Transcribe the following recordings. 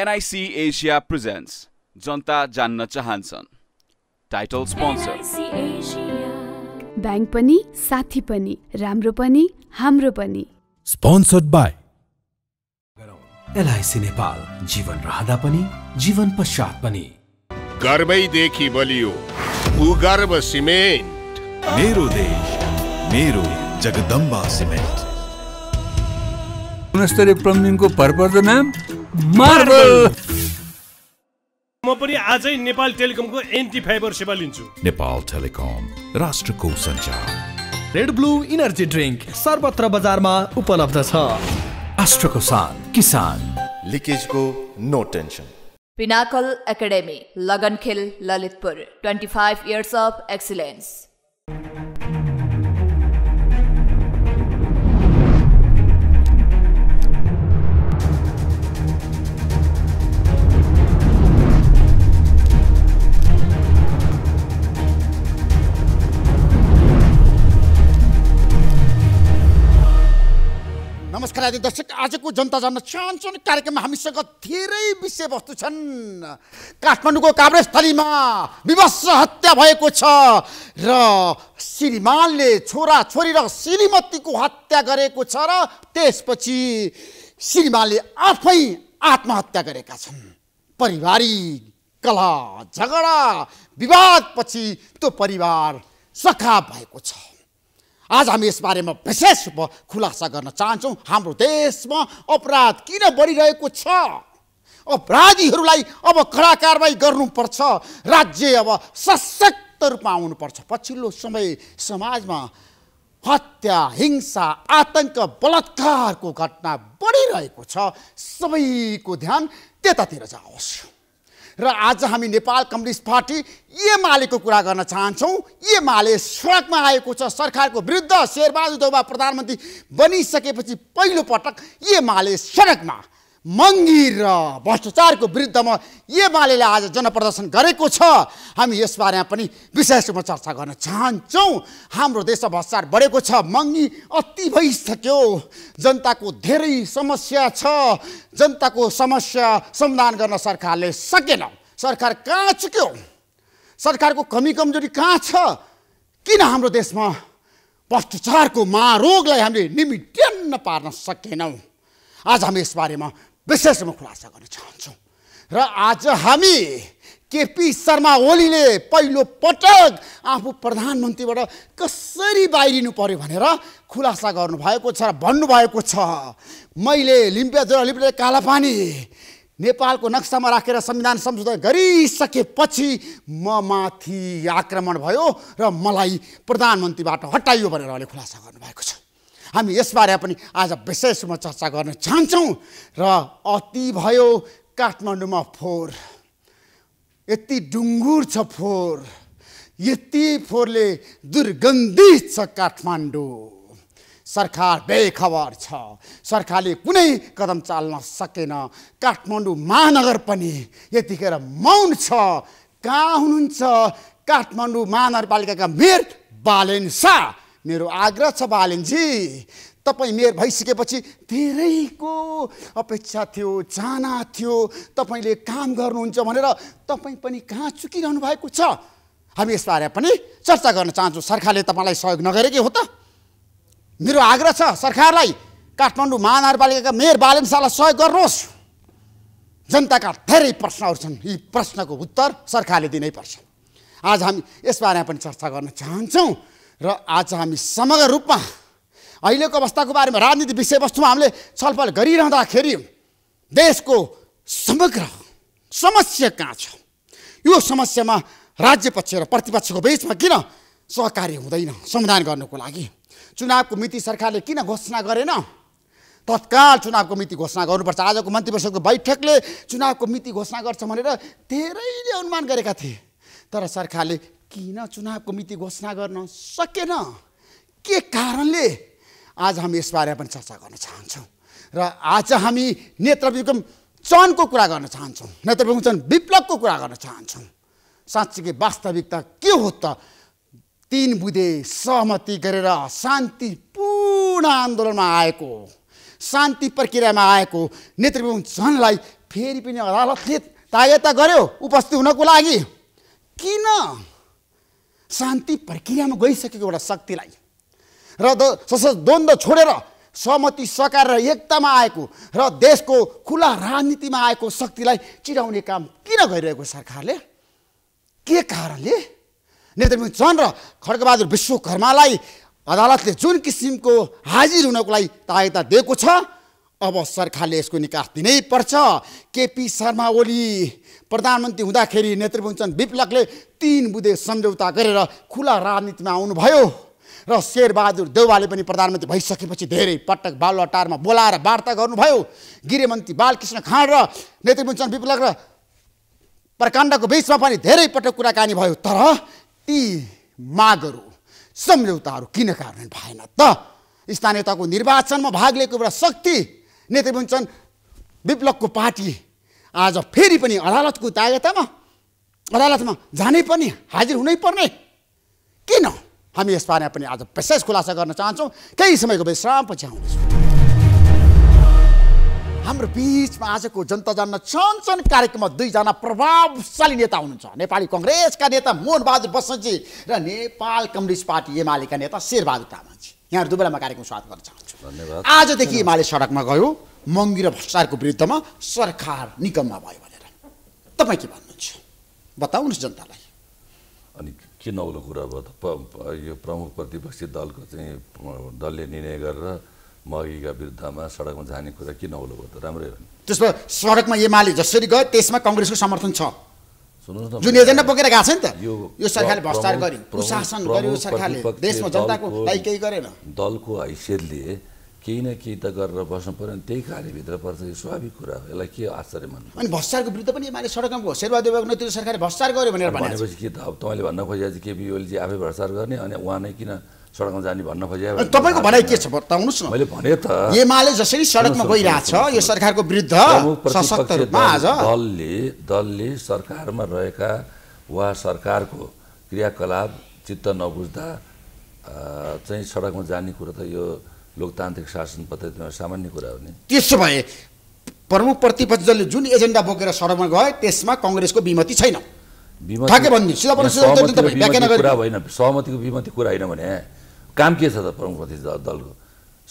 NIC Asia presents जनता जान्न चाहन्छन् टाइटल स्पोन्सर ब्याङ्क पनि साथी पनि राम्रो पनि हाम्रो पनि स्पोन्सर्ड बाई एलआइसी नेपाल जीवन रहँदा पनि जीवन पश्चात पनि गर्वैदेखि बलियो भूगर्भ सिमेन्ट मेरो देश मेरो जगदम्बा सिमेन्ट गुणस्तरीय प्लम्बिङको भरपर्दो नाम म पनि आजै नेपाल टेलिकमको एन्टी फाइबर सेवा लिन्छु नेपाल टेलिकम राष्ट्रको सञ्चार रेड ब्लू इनर्जी ड्रिंक सर्वत्र बजारमा उपलब्ध छ राष्ट्रको सान किसान लिकेजको no tension Pinnacle Academy Lagankhel Lalitpur 25 years of excellence नमस्कार आदि दर्शक आजको जनता जान्न चाहन्छन् कार्यक्रममा हामीसँग धेरै विषयवस्तु छन् काठमाडौँको काभ्रेस्थलीमा विवश हत्या भएको छ र श्रीमानले छोरा छोरी र श्रीमतीको हत्या गरेको छ र त्यसपछि श्रीमानले आफै आत्महत्या गरेका छन् पारिवारिक कला झगडा विवादपछि त्यो परिवार सखा भएको छ आज हामी यसबारेमा विशेष रूपमा खुलासा गर्न चाहन्छौँ हाम्रो देशमा अपराध किन बढिरहेको छ अपराधीहरूलाई अब कडा कारवाही गर्नुपर्छ राज्य अब सशक्त रूपमा आउनुपर्छ पछिल्लो समय समाजमा हत्या हिंसा आतङ्क बलात्कारको घटना बढिरहेको छ सबैको ध्यान त्यतातिर जाओस् र आज हामी नेपाल कम्युनिस्ट पार्टी एमालेको कुरा गर्न चाहन्छौँ एमाले सडकमा आएको छ सरकारको विरुद्ध शेरबहादुर देउबा प्रधानमन्त्री बनिसकेपछि पहिलोपटक एमाले सडकमा मङ्गी र भ्रष्टाचारको विरुद्धमा एमाले आज जनप्रदर्शन गरेको छ हामी यसबारेमा पनि विशेष रूपमा चर्चा गर्न चाहन्छौँ हाम्रो देशमा भ्रष्टाचार बढेको छ मङ्गी अति भइसक्यो जनताको धेरै समस्या छ जनताको समस्या समाधान गर्न सरकारले सकेन सरकार कहाँ चुक्यो सरकारको कमी कमजोरी कहाँ छ किन हाम्रो देशमा भ्रष्टाचारको महारोगलाई हामीले निमिट्यान्न पार्न सकेनौँ आज हामी यसबारेमा विशेष म खुलासा गर्न चाहन्छु र आज हामी केपी शर्मा ओलीले पहिलो पटक आफू प्रधानमन्त्रीबाट कसरी बाहिरिनु पर्यो भनेर खुलासा गर्नुभएको छ र भन्नुभएको छ मैले लिम्पिया लिम्पियाजोरा लिम्पिया कालापानी नेपालको नक्सामा राखेर संविधान संशोधन गरिसकेपछि म माथि आक्रमण भयो र मलाई प्रधानमन्त्रीबाट हटाइयो भनेर उहाँले खुलासा गर्नुभएको छ हामी यसबारे पनि आज विशेष रूपमा चर्चा गर्न चाहन्छौँ र अति भयो काठमाडौँमा फोहोर यति डुङ्गुर छ फोहोर यति फोहोरले दुर्गन्धित छ काठमाडौँ सरकार बेखबर छ सरकारले कुनै कदम चाल्न सकेन काठमाडौँ महानगर पनि यतिखेर मौन छ कहाँ हुनुहुन्छ काठमाडौँ महानगरपालिकाका मेयर बालेन शाह मेरो आग्रह छ बालिनजी तपाईँ मेयर भइसकेपछि धेरैको अपेक्षा थियो चाहना थियो तपाईँले काम गर्नुहुन्छ भनेर तपाईँ पनि कहाँ चुकिरहनु भएको छ हामी यसबारे पनि चर्चा गर्न चाहन्छौँ सरकारले तपाईँलाई सहयोग नगरेकै हो त मेरो आग्रह छ सरकारलाई काठमाडौँ महानगरपालिकाका मेयर बालन शाहलाई सहयोग गर्नुहोस् जनताका धेरै प्रश्नहरू छन् यी प्रश्नको उत्तर सरकारले दिनैपर्छ आज हामी यसबारेमा पनि चर्चा गर्न चाहन्छौँ र आज हामी समग्र रूपमा अहिलेको अवस्थाको बारेमा राजनीति विषयवस्तुमा हामीले छलफल गरिरहँदाखेरि देशको समग्र समस्या कहाँ छ यो समस्यामा राज्य पक्ष र प्रतिपक्षको बिचमा किन सहकार्य हुँदैन समाधान गर्नुको लागि चुनावको मिति सरकारले किन घोषणा गरेन तत्काल चुनावको मिति घोषणा गर्नुपर्छ आजको मन्त्री परिषदको बैठकले चुनावको मिति घोषणा गर्छ भनेर धेरैले अनुमान गरेका थिए तर सरकारले किन चुनावको मिति घोषणा गर्न सकेन के कारणले आज हामी यसबारे पनि चर्चा गर्न चाहन्छौँ र आज हामी नेत्र विक्रम चनको कुरा गर्न चाहन्छौँ नेत्र विक्रम चन विप्लवको कुरा गर्न चाहन्छौँ साँच्चीकै वास्तविकता के हो त तिन बुधे सहमति गरेर शान्तिपूर्ण आन्दोलनमा आएको शान्ति प्रक्रियामा आएको नेत्रविक्रम चनलाई फेरि पनि अदालतले तागेता गर्यो उपस्थित हुनको लागि किन शान्ति प्रक्रियामा गइसकेको एउटा शक्तिलाई र द्वन्द्व छोडेर सहमति सकाएर एकतामा आएको र देशको खुला राजनीतिमा आएको शक्तिलाई चिराउने काम किन गरिरहेको सरकारले के कारणले नेतृत्व चन्द र खड्गबहादुर विश्वकर्मालाई अदालतले जुन किसिमको हाजिर हुनको लागि तायता दिएको छ अब सरकारले यसको निकास दिनै पर्छ केपी शर्मा ओली प्रधानमन्त्री हुँदाखेरि नेतृपुञ्चन विप्लकले तिन बुधे सम्झौता गरेर खुला राजनीतिमा आउनुभयो र शेरबहादुर देउवाले पनि प्रधानमन्त्री भइसकेपछि धेरै पटक बालुवाटारमा बोलाएर वार्ता गर्नुभयो गृहमन्त्री बालकृष्ण खाँड र नेतृपुञ्चन विप्लक र प्रकाण्डको बिचमा पनि धेरै पटक कुराकानी भयो तर ती मागहरू सम्झौताहरू किन कारण भएन त स्थानीय तहको निर्वाचनमा भाग लिएको एउटा शक्ति नेतृपुञ्चन विप्लवको पार्टी आज फेरि पनि अदालतको तागतामा अदालतमा जानै पर्ने हाजिर हुनै पर्ने किन हामी यसबारेमा पनि आज विशेष खुलासा गर्न चाहन्छौँ केही समयको विश्रामपछि आउनेछौँ हाम्रो बिचमा आजको जनता जान्न छनछन कार्यक्रममा दुईजना प्रभावशाली नेता हुनुहुन्छ नेपाली कङ्ग्रेसका नेता मोहनबहादुर बसन्तजी र नेपाल कम्युनिस्ट पार्टी एमालेका नेता शेरबहादुर तामाङजी यहाँहरू दुवैलाई म कार्यक्रम स्वागत गर्न चाहन्छु धन्यवाद आजदेखि एमाले सडकमा गयो महँगी र भ्रष्टाचारको विरुद्धमा सरकार निगममा भयो भनेर तपाईँ के भन्नुहुन्छ बताउनुहोस् जनतालाई अनि के नौलो कुरा भयो यो प्रमुख प्रतिपक्षी दलको चाहिँ दलले निर्णय गरेर महँगीका विरुद्धमा सडकमा जाने कुरा के नौलो भयो त राम्रै हो त्यसमा सडकमा एमाले जसरी गयो त्यसमा कङ्ग्रेसको समर्थन छ सुन्नुहोस् न जुन एजेन्डा बोकेर गएको छ नि त यो सरकारले भ्रष्टाचार गर्यो प्रशासन गर्यो सरकारले देशमा जनताको केही गरेन दलको हैसियतले केही न केही त गरेर बस्नु पऱ्यो भने त्यही कार्यभित्र पर्छ यो स्वाभाविक कुरा हो यसलाई के आश्चर्य मान्नु अनि भ्रष्टारको विरुद्ध पनि एमाले सडकमा शेरबहादुर देवको नेतृत्व सरकारले भ्रष्टार गर्यो भनेर भनेपछि के त अब तपाईँले भन्न खोजेपछि केपी ओलीजी आफै भ्रष्टार गर्ने अनि उहाँ नै किन सडकमा जाने भन्न खोजे तपाईँको भनाइ के छ बताउनुहोस् न मैले भने त एमाले जसरी सडकमा गइरहेछ यो सरकारको विरुद्ध आज दलले दलले सरकारमा रहेका वा सरकारको क्रियाकलाप चित्त नबुझ्दा चाहिँ सडकमा जाने कुरो त यो लोकतान्त्रिक शासन पद्धतिमा सामान्य कुरा हो नि त्यसो भए प्रमुख प्रतिपक्ष दलले जुन एजेन्डा बोकेर सडकमा गए त्यसमा कङ्ग्रेसको विमति छैन कुरा होइन सहमतिको विमति कुरा होइन भने काम के छ त प्रमुख प्रतिपक्ष दलको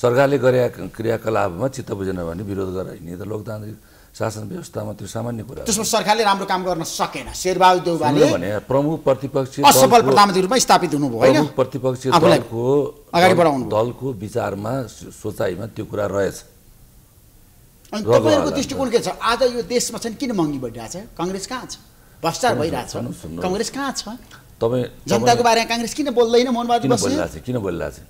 सरकारले गरेका क्रियाकलापमा चित्त बुझेन भने विरोध गरेर हिँड्ने त लोकतान्त्रिक शासन व्यवस्थामा त्यो सामान्य कुरा त्यसमा सरकारले राम्रो काम गर्न सकेन शेरबहादुर देउवाले भने प्रमुख प्रतिपक्ष असफल प्रधानमन्त्री रूपमा स्थापित हुनुभयो होइन प्रतिपक्ष दलको अगाडि बढाउनु दलको विचारमा सोचाइमा त्यो कुरा रहेछ अनि तपाईँहरूको दृष्टिकोण के छ आज यो देशमा चाहिँ किन महँगी बढिरहेछ कङ्ग्रेस कहाँ छ भ्रष्टाचार भइरहेछ कङ्ग्रेस कहाँ छ तपाईँ जनताको बारेमा काङ्ग्रेस किन बोल्दैन मोहनबहादुर किन बोलिरहेछ किन बोलिरहेछ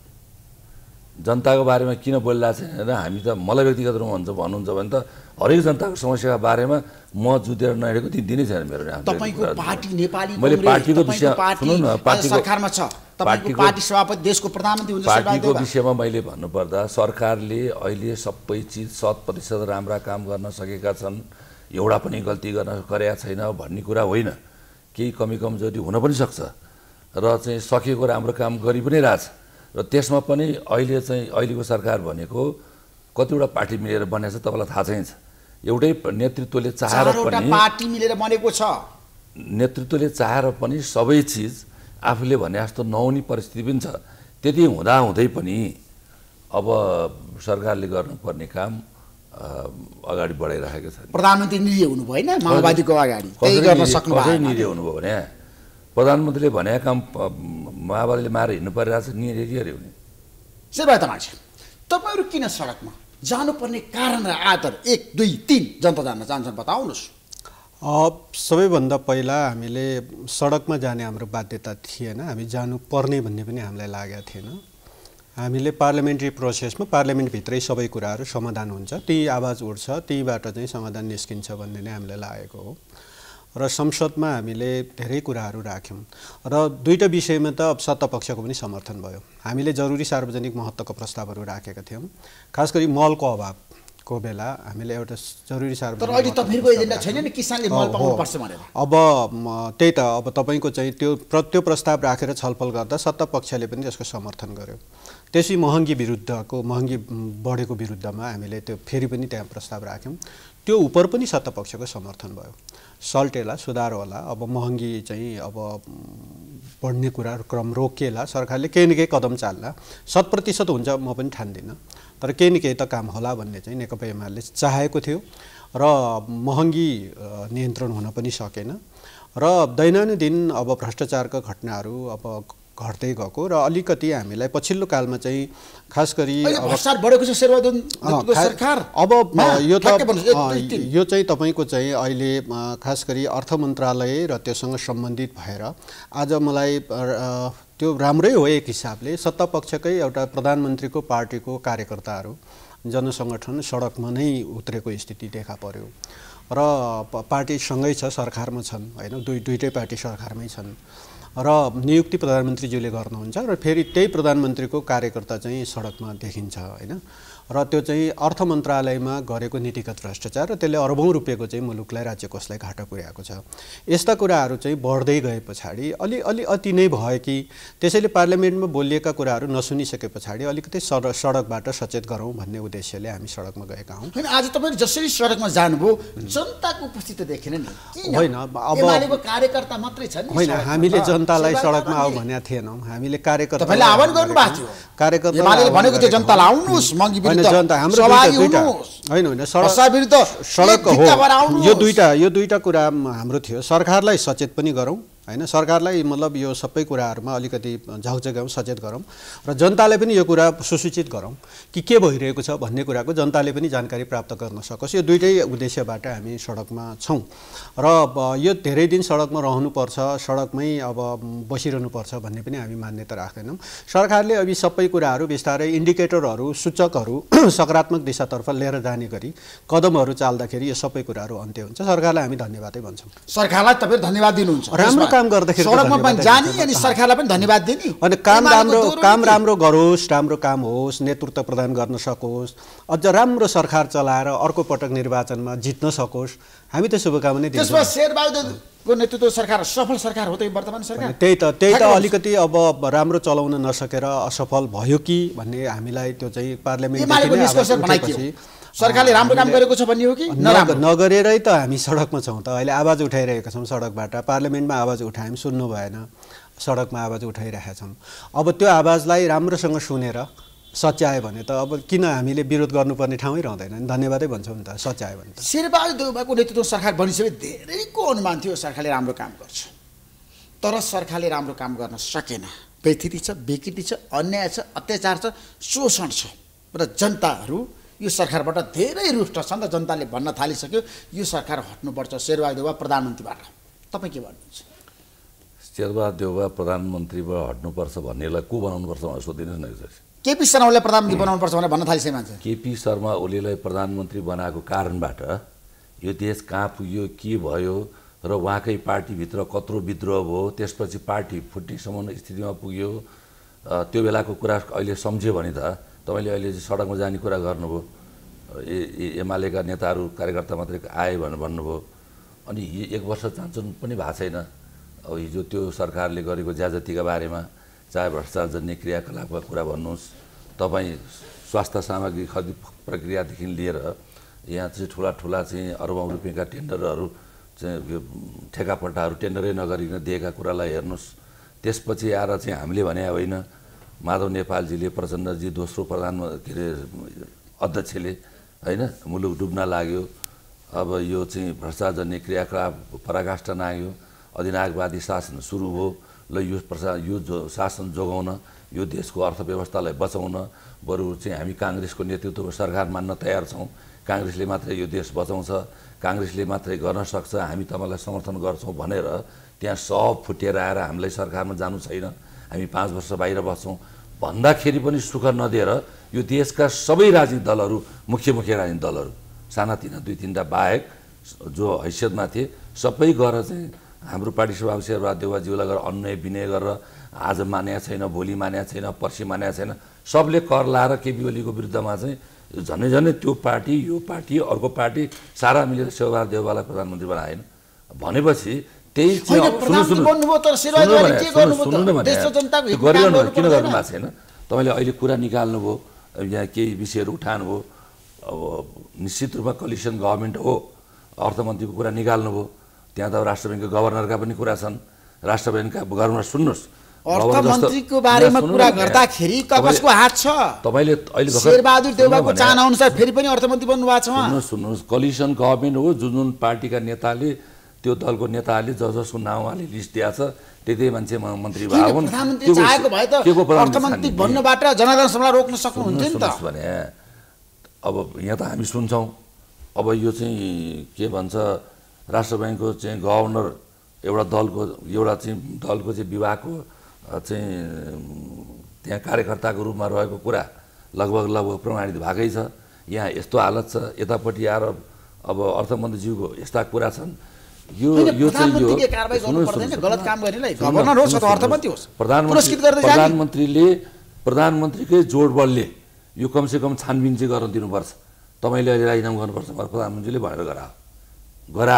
जनताको बारेमा किन बोलिरहेको छ भनेर हामी त मलाई व्यक्तिगत रूपमा हुन्छ भन्नुहुन्छ भने त हरेक जनताको समस्याको बारेमा म जुतेर नहिँडेको ती दिनै छैन मेरो मैले पार्टीको विषय पार्टीको विषयमा मैले भन्नुपर्दा सरकारले अहिले सबै चिज शत प्रतिशत राम्रा काम गर्न सकेका छन् एउटा पनि गल्ती गर्न गरेका छैन भन्ने कुरा होइन केही कमी कमजोरी हुन पनि सक्छ र चाहिँ सकेको राम्रो काम गरि पनि रहेछ र त्यसमा पनि अहिले चाहिँ अहिलेको सरकार भनेको कतिवटा पार्टी मिलेर बनेको छ तपाईँलाई थाहा छैन एउटै नेतृत्वले चाहेर पनि पार्टी मिलेर बनेको छ नेतृत्वले चाहेर पनि सबै चिज आफूले भने जस्तो नहुने परिस्थिति पनि छ त्यति हुँदाहुँदै पनि अब सरकारले गर्नुपर्ने काम अगाडि बढाइराखेको छ प्रधानमन्त्री निजी हुनुभयो होइन माओवादीको अगाडि गर्न हुनुभयो भने प्रधानमन्त्रीले भने काम माओवादीले मारेर हिँड्नु परिरहेको छ नि हुने सेवायत मान्छे तपाईँहरू किन सडकमा जानुपर्ने कारण र आदर एक दुई तिन जनता जान्न चाहन्छन् बताउनुहोस् सबैभन्दा पहिला हामीले सडकमा जाने हाम्रो बाध्यता थिएन हामी जानुपर्ने भन्ने पनि हामीलाई लागेको थिएन हामीले पार्लियामेन्ट्री प्रोसेसमा पार्लियामेन्टभित्रै सबै कुराहरू समाधान हुन्छ त्यही आवाज उठ्छ त्यहीबाट चाहिँ समाधान निस्किन्छ भन्ने नै हामीलाई लागेको हो र संसदमा हामीले धेरै कुराहरू राख्यौँ र दुईवटा विषयमा त अब सत्तापक्षको पनि समर्थन भयो हामीले जरुरी सार्वजनिक महत्त्वको प्रस्तावहरू राखेका थियौँ खास गरी मलको अभावको बेला हामीले एउटा जरुरी सार्वजनिक अब त्यही त अब तपाईँको चाहिँ त्यो प्र त्यो प्रस्ताव राखेर छलफल गर्दा सत्तापक्षले पनि त्यसको समर्थन गर्यो त्यसै महँगी विरुद्धको महँगी बढेको विरुद्धमा हामीले त्यो फेरि पनि त्यहाँ प्रस्ताव राख्यौँ त्यो उप पनि सत्तापक्षको समर्थन भयो सल्टेला सुधार होला अब महँगी चाहिँ अब बढ्ने कुरा क्रम रोकिएला सरकारले केही न केही कदम चाल्ला शत प्रतिशत हुन्छ म पनि ठान्दिनँ तर केही न केही त काम होला भन्ने चाहिँ नेकपा एमाले चाहेको थियो र महँगी नियन्त्रण हुन पनि सकेन र दैनन्दिन अब भ्रष्टाचारका घटनाहरू अब घट्दै गएको र अलिकति हामीलाई पछिल्लो कालमा चाहिँ खास गरी अब यो त यो चाहिँ तपाईँको चाहिँ अहिले खास गरी अर्थ मन्त्रालय र त्योसँग सम्बन्धित भएर आज मलाई त्यो राम्रै हो एक हिसाबले सत्ता पक्षकै एउटा प्रधानमन्त्रीको पार्टीको कार्यकर्ताहरू जनसङ्गठन सडकमा नै उत्रेको स्थिति देखा पर्यो र पार्टीसँगै छ सरकारमा छन् होइन दुई दुइटै पार्टी सरकारमै छन् र नियुक्ति प्रधानमन्त्रीज्यूले गर्नुहुन्छ र फेरि त्यही प्रधानमन्त्रीको कार्यकर्ता चाहिँ सडकमा देखिन्छ होइन र त्यो चाहिँ अर्थ मन्त्रालयमा गरेको नीतिगत भ्रष्टाचार र त्यसले अरबौँ रुपियाँको चाहिँ मुलुकलाई राज्य कोषलाई घाटा पुर्याएको छ यस्ता कुराहरू चाहिँ बढ्दै गए पछाडि अलि अलि अति नै भयो कि त्यसैले पार्लियामेन्टमा बोलिएका कुराहरू नसुनिसके पछाडि अलिकति सड सडकबाट सचेत गरौँ भन्ने उद्देश्यले हामी सडकमा गएका हौँ होइन आज तपाईँ जसरी सडकमा जानुभयो जनताको उपस्थिति देखेन नि होइन अब कार्यकर्ता मात्रै छन् होइन हामीले जनतालाई सडकमा आऊ भनेका थिएनौँ हामीले कार्यकर्ता आह्वान गर्नुभएको थियो कार्यकर्ता भनेको थियो जनतालाई आउनुहोस् होइन होइन सडक यो दुईवटा यो दुईवटा कुरा हाम्रो थियो सरकारलाई सचेत पनि गरौँ होइन सरकारलाई मतलब यो सबै कुराहरूमा अलिकति झकझगाउँ सचेत गरौँ र जनताले पनि यो कुरा सुसूचित गरौँ कि के भइरहेको छ भन्ने कुराको जनताले पनि जानकारी प्राप्त गर्न सकोस् यो दुइटै उद्देश्यबाट हामी सडकमा छौँ र यो धेरै दिन सडकमा रहनुपर्छ सडकमै अब बसिरहनुपर्छ भन्ने पनि हामी मान्यता राख्दैनौँ सरकारले अब सबै कुराहरू बिस्तारै इन्डिकेटरहरू सूचकहरू सकारात्मक दिशातर्फ लिएर जाने गरी कदमहरू चाल्दाखेरि यो सबै कुराहरू अन्त्य हुन्छ सरकारलाई हामी धन्यवादै भन्छौँ सरकारलाई तपाईँ धन्यवाद दिनुहुन्छ राम्रो काम गर्दाखेरि सडकमा पनि जाने अनि सरकारलाई पनि धन्यवाद दिने अनि काम राम्रो काम राम्रो गरोस् राम्रो काम होस् नेतृत्व प्रदान गर्न सकोस् अझ राम्रो सरकार चलाएर अर्को पटक निर्वाचनमा जित्न सकोस् हामी त शुभकामना त्यसमा शेरबहादुरको नेतृत्व सरकार सफल सरकार हो त वर्तमान सरकार त्यही त त्यही त अलिकति अब राम्रो चलाउन नसकेर असफल भयो कि भन्ने हामीलाई त्यो चाहिँ पार्लियामेन्ट सरकारले राम्रो काम गरेको छ भन्ने हो कि नगरेरै त हामी सडकमा छौँ त अहिले आवाज उठाइरहेका छौँ सडकबाट पार्लियामेन्टमा आवाज उठायौँ सुन्नु भएन सडकमा आवाज उठाइरहेका छौँ अब त्यो आवाजलाई राम्रोसँग सुनेर सच्यायो भने त अब किन हामीले विरोध गर्नुपर्ने ठाउँै रहँदैन नि धन्यवादै भन्छौँ नि त सच्यायो भने त शेरबहादुर देउबाको नेतृत्व सरकार बनिसके धेरैको अनुमान थियो सरकारले राम्रो काम गर्छ तर सरकारले राम्रो काम गर्न सकेन व्यथिति छ विकृति छ अन्याय छ अत्याचार छ शोषण छ र जनताहरू यो सरकारबाट धेरै रुष्ट छन् त जनताले भन्न थालिसक्यो यो सरकार हट्नुपर्छ देउवा प्रधानमन्त्रीबाट तपाईँ के भन्नुहुन्छ शेरबहादुर शेरबहादेवा प्रधानमन्त्रीबाट हट्नुपर्छ भन्नेलाई को बनाउनुपर्छ भनेर सोधिदिनुहोस् न एकचोटि केपी शर्मा ओलीलाई प्रधानमन्त्री बनाउनुपर्छ भनेर भन्न थालिसके मान्छे केपी शर्मा ओलीलाई प्रधानमन्त्री बनाएको कारणबाट यो देश कहाँ पुग्यो के भयो र उहाँकै पार्टीभित्र कत्रो विद्रोह भयो त्यसपछि पार्टी फुट्टीसम्म स्थितिमा पुग्यो त्यो बेलाको कुरा अहिले सम्झ्यो भने त तपाईँले अहिले सडकमा जाने कुरा गर्नुभयो ए एमालेका नेताहरू कार्यकर्ता मात्रै आए भनेर भन्नुभयो अनि एक वर्ष चान्चुन पनि भएको छैन अब हिजो त्यो सरकारले गरेको ज्याजतीका बारेमा चाहे भ्रष्टाचार जन्ने क्रियाकलापका कुरा भन्नुहोस् तपाईँ स्वास्थ्य सामग्री खरिद प्रक्रियादेखि लिएर यहाँ चाहिँ ठुला ठुला चाहिँ अरबौँ रुपियाँका टेन्डरहरू चाहिँ ठेकापट्टाहरू टेन्डरै नगरिकन दिएका कुरालाई हेर्नुहोस् त्यसपछि आएर चाहिँ हामीले भने होइन माधव नेपालजीले प्रचण्डजी दोस्रो प्रधान के अरे अध्यक्षले होइन मुलुक डुब्न लाग्यो अब यो चाहिँ भ्रष्टाचार क्रियाकलाप पराकाष्ठ नाग्यो अधिनायकवादी शासन सुरु भयो ल यो प्रशा यो जो शासन जोगाउन यो देशको अर्थव्यवस्थालाई बचाउन बरु चाहिँ हामी काङ्ग्रेसको नेतृत्व सरकार मान्न तयार छौँ काङ्ग्रेसले मात्रै यो देश बचाउँछ काङ्ग्रेसले मात्रै गर्न सक्छ हामी तपाईँलाई समर्थन गर्छौँ भनेर त्यहाँ सब फुटेर आएर हामीलाई सरकारमा जानु छैन हामी पाँच वर्ष बाहिर बस्छौँ भन्दाखेरि पनि सुख नदिएर यो देशका सबै राजनीतिक दलहरू मुख्य मुख्य राजनीतिक दलहरू सानातिना दुई तिनवटा बाहेक जो हैसियतमा थिए सबै गएर चाहिँ हाम्रो पार्टी सभापति शेरबहादेवाज्यूलाई गएर अन्याय विनय गरेर आज मान्या छैन भोलि मानेको छैन पर्सि मान्या छैन सबले कर लाएर केपी ओलीको विरुद्धमा चाहिँ झनै झनै त्यो पार्टी यो पार्टी अर्को पार्टी सारा मिलेर देवालाई प्रधानमन्त्री बनाएन भनेपछि त्यही गरिरहनु किन गर्नु भएको छैन तपाईँले अहिले कुरा निकाल्नुभयो यहाँ केही विषयहरू उठानुभयो अब निश्चित रूपमा कलिसन गभर्मेन्ट हो अर्थमन्त्रीको कुरा निकाल्नुभयो त्यहाँ त राष्ट्र ब्याङ्कको गभर्नरका पनि कुरा छन् राष्ट्र ब्याङ्कका गभर्नर सुन्नुहोस् अर्थमन्त्रीको बारेमा कुरा गर्दाखेरि कसको हात छ तपाईँले अहिले शेरबहादुर देउवाको चाहना अनुसार फेरि पनि अर्थमन्त्री बन्नु भएको छ सुन्नुहोस् कलिसन गभर्मेन्ट हो जुन जुन पार्टीका नेताले त्यो दलको नेताहरूले ज जसको नाउँ उहाँले लिस्ट दिएको छ त्यही मान्छे मन्त्री भएको हुन् अर्थमन्त्री भन्नुबाट रोक्न सक्नुहुन्थ्यो नि त भने अब यहाँ त हामी सुन्छौँ अब यो चाहिँ के भन्छ राष्ट्र ब्याङ्कको चाहिँ गभर्नर एउटा दलको एउटा चाहिँ दलको चाहिँ विभागको चाहिँ त्यहाँ कार्यकर्ताको रूपमा रहेको कुरा लगभग लगभग प्रमाणित भएकै छ यहाँ यस्तो हालत छ यतापट्टि आएर अब अर्थमन्त्रीज्यूको यस्ता कुरा छन् यो यो चाहिँ यो गलत काम गर्नेलाई प्रधानमन्त्रीले प्रधानमन्त्रीकै जोडबलले यो कमसे कम छानबिन चाहिँ गर्न दिनुपर्छ तपाईँले अहिले राजीनामा गर्नुपर्छ प्रधानमन्त्रीले भनेर गरा गरा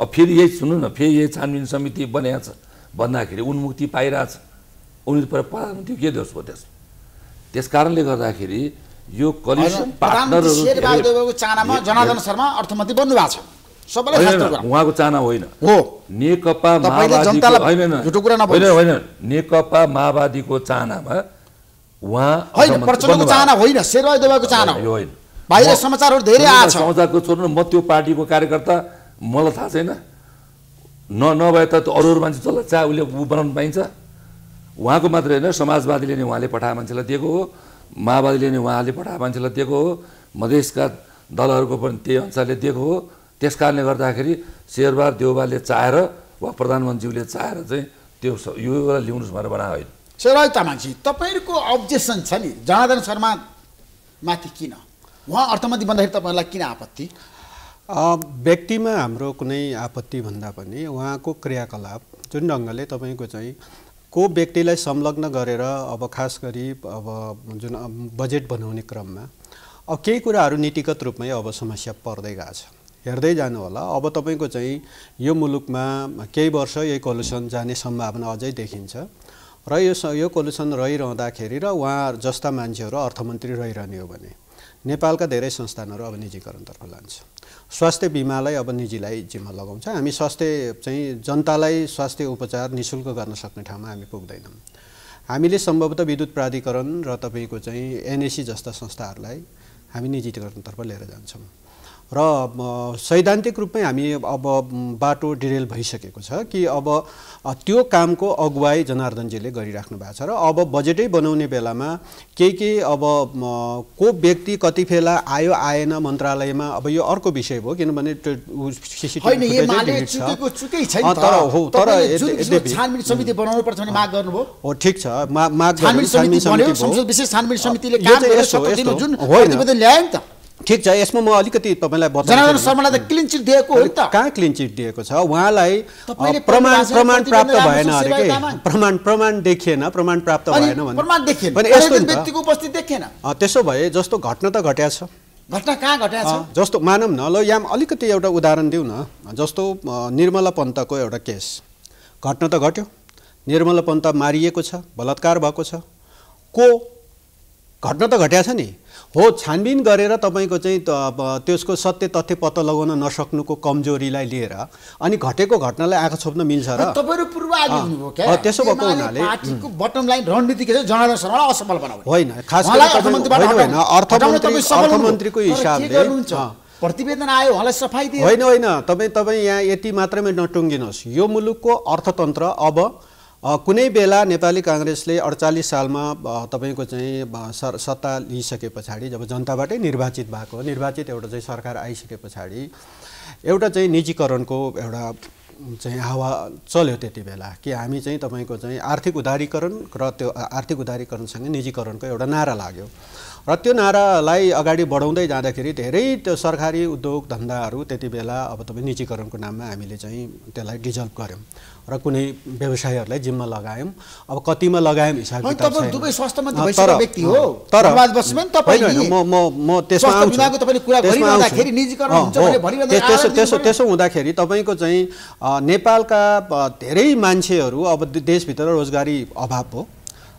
अब फेरि यही सुन्नु न फेरि यही छानबिन समिति बनाएको छ भन्दाखेरि उन्मुक्ति पाइरहेछ उनीहरू पर प्रधानमन्त्री के दोष हो त्यसमा त्यस कारणले गर्दाखेरि यो कलिसन पार्टनरहरू चानामा जनार्दन शर्मा अर्थमन्त्री बन्नु भएको छ उहाँको चाहना होइन हो नेकपा होइन नेकपा माओवादीको चाहनामा उहाँ होइन शेरबहादुरको बाहिर धेरै म त्यो पार्टीको कार्यकर्ता मलाई थाहा छैन न नभए त अरू अरू मान्छे जसलाई चाह उसले ऊ बनाउनु पाइन्छ उहाँको मात्र होइन समाजवादीले नै उहाँले पठाए मान्छेलाई दिएको हो माओवादीले नै उहाँले पठाए मान्छेलाई दिएको हो मधेसका दलहरूको पनि त्यही अनुसारले दिएको हो त्यस कारणले गर्दाखेरि शेरबार देउबाले चाहेर वा प्रधानमन्त्रीज्यूले चाहेर चाहिँ त्यो यो ल्याउनुहोस् भनेर बनाएको होइन सेरबाज तामाङजी तपाईँहरूको अब्जेक्सन छ नि जनादन शर्मा माथि किन उहाँ अर्थमन्त्री भन्दाखेरि तपाईँलाई किन आपत्ति व्यक्तिमा हाम्रो कुनै आपत्ति भन्दा पनि उहाँको क्रियाकलाप जुन ढङ्गले तपाईँको चाहिँ को व्यक्तिलाई संलग्न गरेर अब खास गरी अब जुन बजेट बनाउने क्रममा अब केही कुराहरू नीतिगत रूपमै अब समस्या पर्दै गएको छ हेर्दै जानु होला अब तपाईँको चाहिँ यो मुलुकमा केही वर्ष यही कोल्युसन जाने सम्भावना अझै देखिन्छ र यो यो कोल्युसन रहिरहँदाखेरि र उहाँ जस्ता मान्छेहरू अर्थमन्त्री रहिरहने हो भने नेपालका धेरै संस्थानहरू अब निजीकरणतर्फ लान्छ स्वास्थ्य बिमालाई अब निजीलाई जिम्मा लगाउँछ हामी स्वास्थ्य चाहिँ जनतालाई स्वास्थ्य उपचार नि गर्न सक्ने ठाउँमा हामी पुग्दैनौँ हामीले सम्भवतः विद्युत प्राधिकरण र तपाईँको चाहिँ एनएसी जस्ता संस्थाहरूलाई हामी निजीकरणतर्फ लिएर जान्छौँ र सैद्धान्तिक रूपमै हामी अब बाटो डिरेल भइसकेको छ कि अब त्यो कामको अगुवाई जनार्दनजीले गरिराख्नु भएको छ र अब बजेटै बनाउने बेलामा केही केही अब को व्यक्ति कति फेला आयो आएन मन्त्रालयमा अब यो अर्को विषय भयो किनभने हो ठिक छ माग छानबिन समितिले जुन ठिक छ यसमा म अलिकति तपाईँलाई जनार्दन शर्मालाई त क्लिन चिट दिएको हो त कहाँ क्लिन चिट दिएको छ उहाँलाई प्रमाण प्रमाण प्राप्त भएन अरे के प्रमाण प्रमाण देखिएन प्रमाण प्राप्त भएन भने त्यसो भए जस्तो घटना त घट्या छ घटना कहाँ घट्या छ जस्तो मानौँ न ल यहाँ अलिकति एउटा उदाहरण दिउँ न जस्तो निर्मला पन्तको एउटा केस घटना त घट्यो निर्मला पन्त मारिएको छ बलात्कार भएको छ को घटना त घट्या छ नि हो छानबिन गरेर तपाईँको चाहिँ त्यसको सत्य तथ्य पत्ता लगाउन नसक्नुको कमजोरीलाई लिएर अनि घटेको घटनालाई आँखा छोप्न मिल्छ र तपाईँहरू पूर्व हुनुभयो क्या त्यसो भएको हुनाले बटम लाइन रणनीति के छ असफल बनाउने होइन खास होइन अर्थमन्त्री अर्थमन्त्रीको हिसाबले प्रतिवेदन आयो उहाँलाई सफाई दियो होइन होइन तपाईँ तपाईँ यहाँ यति मात्रमै नटुङ्गिनुहोस् यो मुलुकको अर्थतन्त्र अब कुनै बेला नेपाली काङ्ग्रेसले अडचालिस सालमा तपाईँको चाहिँ सर सत्ता लिइसके पछाडि जब जनताबाटै निर्वाचित भएको निर्वाचित एउटा चाहिँ सरकार आइसके पछाडि एउटा चाहिँ निजीकरणको एउटा चाहिँ हावा चल्यो त्यति बेला कि हामी चाहिँ तपाईँको चाहिँ आर्थिक उदारीकरण र त्यो आर्थिक उदारीकरणसँगै निजीकरणको एउटा नारा लाग्यो र त्यो नारालाई अगाडि बढाउँदै जाँदाखेरि धेरै त्यो सरकारी उद्योग धन्दाहरू त्यति बेला अब तपाईँ निजीकरणको नाममा हामीले चाहिँ त्यसलाई डिजल्भ गऱ्यौँ र कुनै व्यवसायीहरूलाई जिम्मा लगायौँ अब कतिमा लगायौँ हिसाब त्यसो त्यसो हुँदाखेरि तपाईँको चाहिँ नेपालका धेरै मान्छेहरू अब देशभित्र रोजगारी अभाव हो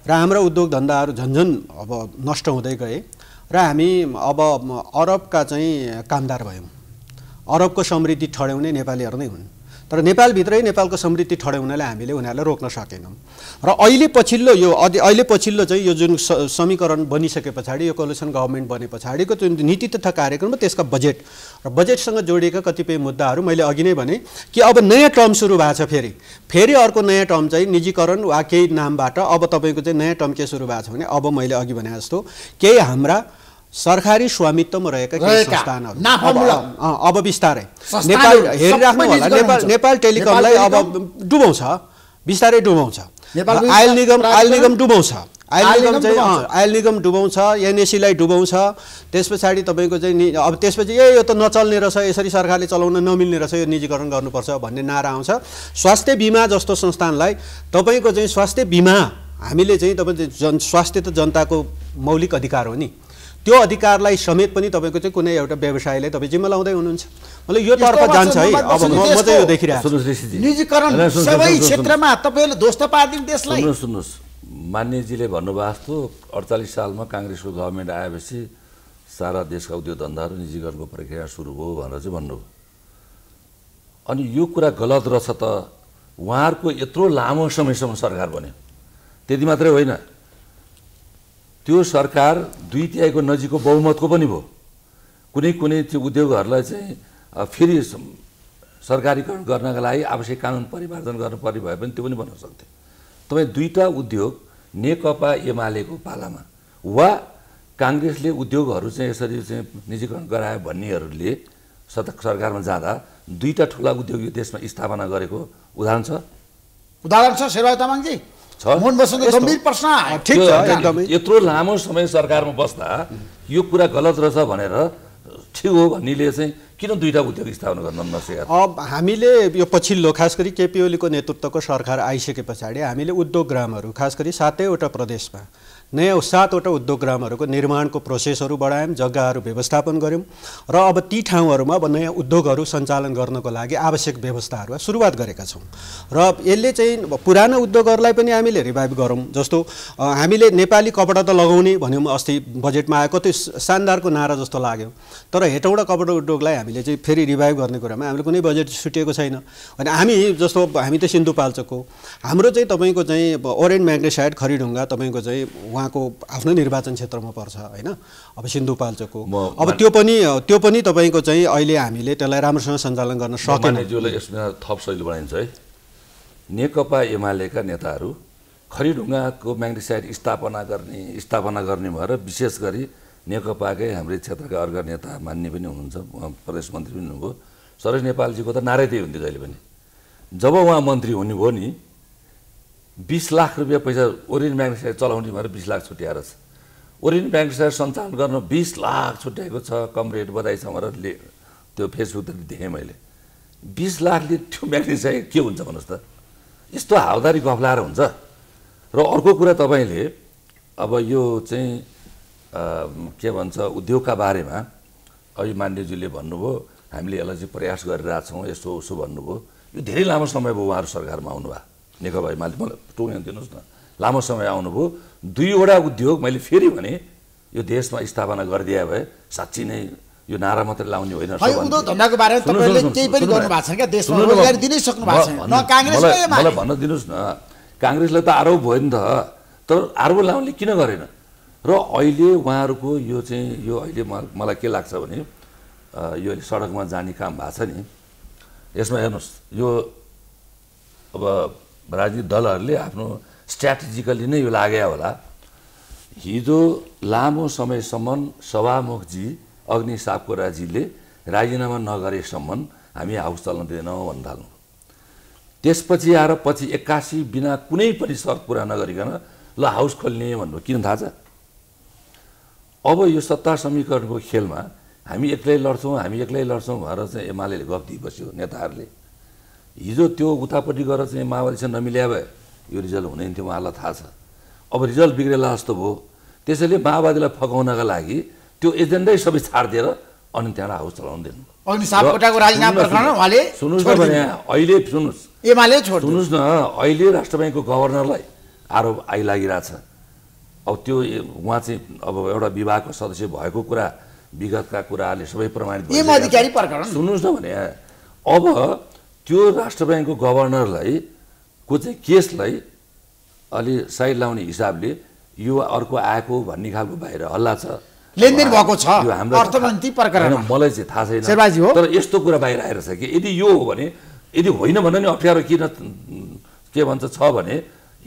र हाम्रो उद्योग धन्दाहरू झन्झन अब नष्ट हुँदै गए र हामी अब अरबका चाहिँ कामदार भयौँ अरबको समृद्धि ठड्याउने नेपालीहरू नै हुन् तर नेपालभित्रै नेपालको समृद्धि ठड्याउनलाई हामीले उनीहरूलाई रोक्न सकेनौँ र अहिले पछिल्लो यो अहिले पछिल्लो चाहिँ यो जुन समीकरण बनिसके पछाडि यो कलेसन गभर्मेन्ट बने पछाडिको जुन नीति तथा कार्यक्रम र त्यसका बजेट र बजेटसँग जोडिएका कतिपय मुद्दाहरू मैले अघि नै भने कि अब नयाँ टर्म सुरु भएको छ फेरि फेरि अर्को नयाँ टर्म चाहिँ निजीकरण वा केही नामबाट अब तपाईँको चाहिँ नयाँ टर्म के सुरु भएको छ भने अब मैले अघि भने जस्तो केही हाम्रा सरकारी स्वामित्वमा रहेका केही संस्थानहरू अब बिस्तारै नेपाल हेरिराख्नु होला नेपाल नेपाल टेलिकमलाई अब डुबाउँछ बिस्तारै डुबाउँछ आयल निगम आयल निगम डुबाउँछ आयल निगम चाहिँ आयल निगम डुबाउँछ एनएसीलाई डुबाउँछ त्यस पछाडि तपाईँको चाहिँ अब त्यसपछि ए यो त नचल्ने रहेछ यसरी सरकारले चलाउन नमिल्ने रहेछ यो निजीकरण गर्नुपर्छ भन्ने नारा आउँछ स्वास्थ्य बिमा जस्तो संस्थानलाई तपाईँको चाहिँ स्वास्थ्य बिमा हामीले चाहिँ तपाईँ जन स्वास्थ्य त जनताको मौलिक अधिकार हो नि त्यो अधिकारलाई समेत पनि तपाईँको चाहिँ कुनै एउटा व्यवसायले तपाईँ जिम्मा लाउँदै हुनुहुन्छ मतलब यो तर्फ जान्छ है अब म चाहिँ यो देखिरहेको निजीकरण सबै क्षेत्रमा तपाईँहरूले ध्वस्त पारिदिनु देशलाई सुन्नुहोस् सुन्नुहोस् मान्यजीले भन्नुभएको जस्तो अडचालिस सालमा काङ्ग्रेसको गभर्मेन्ट आएपछि सारा देशका उद्योग धन्दाहरू निजीकरणको प्रक्रिया सुरु भयो भनेर चाहिँ भन्नुभयो अनि यो कुरा गलत रहेछ त उहाँहरूको यत्रो लामो समयसम्म सरकार बन्यो त्यति मात्रै होइन त्यो सरकार दुई तिहाईको नजिकको बहुमतको पनि भयो कुनै कुनै त्यो उद्योगहरूलाई चाहिँ फेरि सरकारीकरण गर्नका लागि आवश्यक कानुन परिमार्जन गर्नुपर्ने भए पनि त्यो पनि बनाउन सक्थ्यो तपाईँ दुईवटा उद्योग नेकपा एमालेको पालामा वा काङ्ग्रेसले उद्योगहरू चाहिँ यसरी चाहिँ निजीकरण गरायो भन्नेहरूले सत सरकारमा जाँदा दुईवटा ठुला उद्योग यो देशमा स्थापना गरेको उदाहरण छ उदाहरण छ शेरबहादुर तामाङजी मोहन गम्भीर प्रश्न ठिक छ यत्रो लामो समय सरकारमा बस्दा यो कुरा गलत रहेछ भनेर ठिक हो भन्नेले चाहिँ किन दुईवटा उद्योग स्थापना गर्न नसकेका अब हामीले यो पछिल्लो खास गरी केपिओलीको नेतृत्वको सरकार आइसके पछाडि हामीले उद्योग ग्रामहरू खास गरी सातैवटा प्रदेशमा नयाँ सातवटा उद्योग ग्रामहरूको निर्माणको प्रोसेसहरू बढायौँ जग्गाहरू व्यवस्थापन गऱ्यौँ र अब ती ठाउँहरूमा अब नयाँ उद्योगहरू सञ्चालन गर्नको लागि आवश्यक व्यवस्थाहरू सुरुवात गरेका छौँ र यसले चाहिँ पुरानो उद्योगहरूलाई पनि हामीले रिभाइभ गरौँ जस्तो हामीले नेपाली कपडा त लगाउने भन्यौँ अस्ति बजेटमा आएको त्यो शानदारको नारा जस्तो लाग्यो तर हेटौँडा कपडा उद्योगलाई हामीले चाहिँ फेरि रिभाइभ गर्ने कुरामा हामीले कुनै बजेट छुटिएको छैन अनि हामी जस्तो हामी त सिन्धुपाल्चोक हाम्रो चाहिँ तपाईँको चाहिँ ओरेन्ट म्याग्नेसाइड खरिढुङ्गा तपाईँको चाहिँ उहाँको आफ्नै निर्वाचन क्षेत्रमा पर्छ होइन अब सिन्धुपाल्चोको अब त्यो पनि त्यो पनि तपाईँको चाहिँ अहिले हामीले त्यसलाई राम्रोसँग सञ्चालन गर्न सकेन यसमा थप शैली बनाइन्छ है नेकपा एमालेका नेताहरू खरिढुङ्गाको म्याग्नेसाइड स्थापना गर्ने स्थापना गर्ने भएर विशेष गरी नेकपाकै हाम्रो क्षेत्रका अर्का नेता मान्ने पनि हुनुहुन्छ उहाँ प्रदेश मन्त्री पनि हुनुभयो सरोज नेपालजीको त नारै त्यही हुन्थ्यो जहिले पनि जब उहाँ मन्त्री हुनुभयो नि बिस लाख रुपियाँ पैसा ओरियन ब्याङ्क चलाउने भनेर बिस लाख छुट्याएर छ ओरियन ब्याङ्क सञ्चालन गर्न बिस लाख छुट्याएको छ कम रेट बधाई छ भनेर त्यो फेसबुकतिर देखेँ मैले बिस लाखले त्यो ब्याङ्क चाहिँ के हुन्छ भन्नुहोस् त यस्तो हावदारी गफलाएर हुन्छ र अर्को कुरा तपाईँले अब यो चाहिँ के भन्छ उद्योगका बारेमा अघि मान्यज्यूले भन्नुभयो हामीले यसलाई चाहिँ प्रयास गरिरहेछौँ यसो उसो भन्नुभयो यो धेरै लामो समय भयो उहाँहरू सरकारमा आउनुभयो नेकपा एमाले मलाई टुङ्गान दिनुहोस् न लामो समय आउनुभयो दुईवटा उद्योग मैले फेरि भने यो देशमा स्थापना गरिदिए भए साँच्ची नै यो नारा मात्रै लाउने होइन मलाई भन्न दिनुहोस् न काङ्ग्रेसलाई त आरोप भयो नि त तर आरोप लाउनले किन गरेन र अहिले उहाँहरूको यो चाहिँ यो अहिले मलाई के लाग्छ भने यो सडकमा जाने काम भएको छ नि यसमा हेर्नुहोस् यो अब राजनीतिक दलहरूले आफ्नो स्ट्राटेजिकली नै यो लागे होला हिजो लामो समयसम्म सभामुखजी अग्नि सापकोराजीले राजीनामा नगरेसम्म हामी हाउस चल्न दिँदैनौँ भन्न थाल्नु त्यसपछि आएर पछि एक्कासी बिना कुनै पनि सर्त पुरा नगरिकन ल हाउस खोल्ने भन्नु किन थाहा छ अब यो सत्ता समीकरणको खेलमा हामी एक्लै लड्छौँ हामी एक्लै लड्छौँ भनेर चाहिँ एमाले गफ दिइबस्यो नेताहरूले हिजो त्यो उतापट्टि गएर चाहिँ माओवादीसँग नमिल्या भए यो रिजल्ट हुने थियो उहाँलाई थाहा छ अब रिजल्ट बिग्रेला जस्तो भयो त्यसैले माओवादीलाई फकाउनका लागि त्यो एजेन्डै सबै छाडिदिएर अनि त्यहाँबाट हाउस चलाउनु दिनु अहिले सुन्नुहोस् सुन्नुहोस् न अहिले राष्ट्र ब्याङ्कको गभर्नरलाई आरोप आइलागिरहेछ अब त्यो उहाँ चाहिँ अब एउटा विभागको सदस्य भएको कुरा विगतका कुराहरूले सबै प्रमाणित सुन्नुहोस् न भने अब त्यो राष्ट्र ब्याङ्कको गभर्नरलाई को चाहिँ केसलाई अलि साइड लाउने हिसाबले यो अर्को आएको भन्ने खालको बाहिर हल्ला छ लेनदेन भएको छ मलाई चाहिँ थाहा छैन तर यस्तो कुरा बाहिर आएर छ कि यदि यो हो भने यदि होइन भने नि अप्ठ्यारो किन के भन्छ छ भने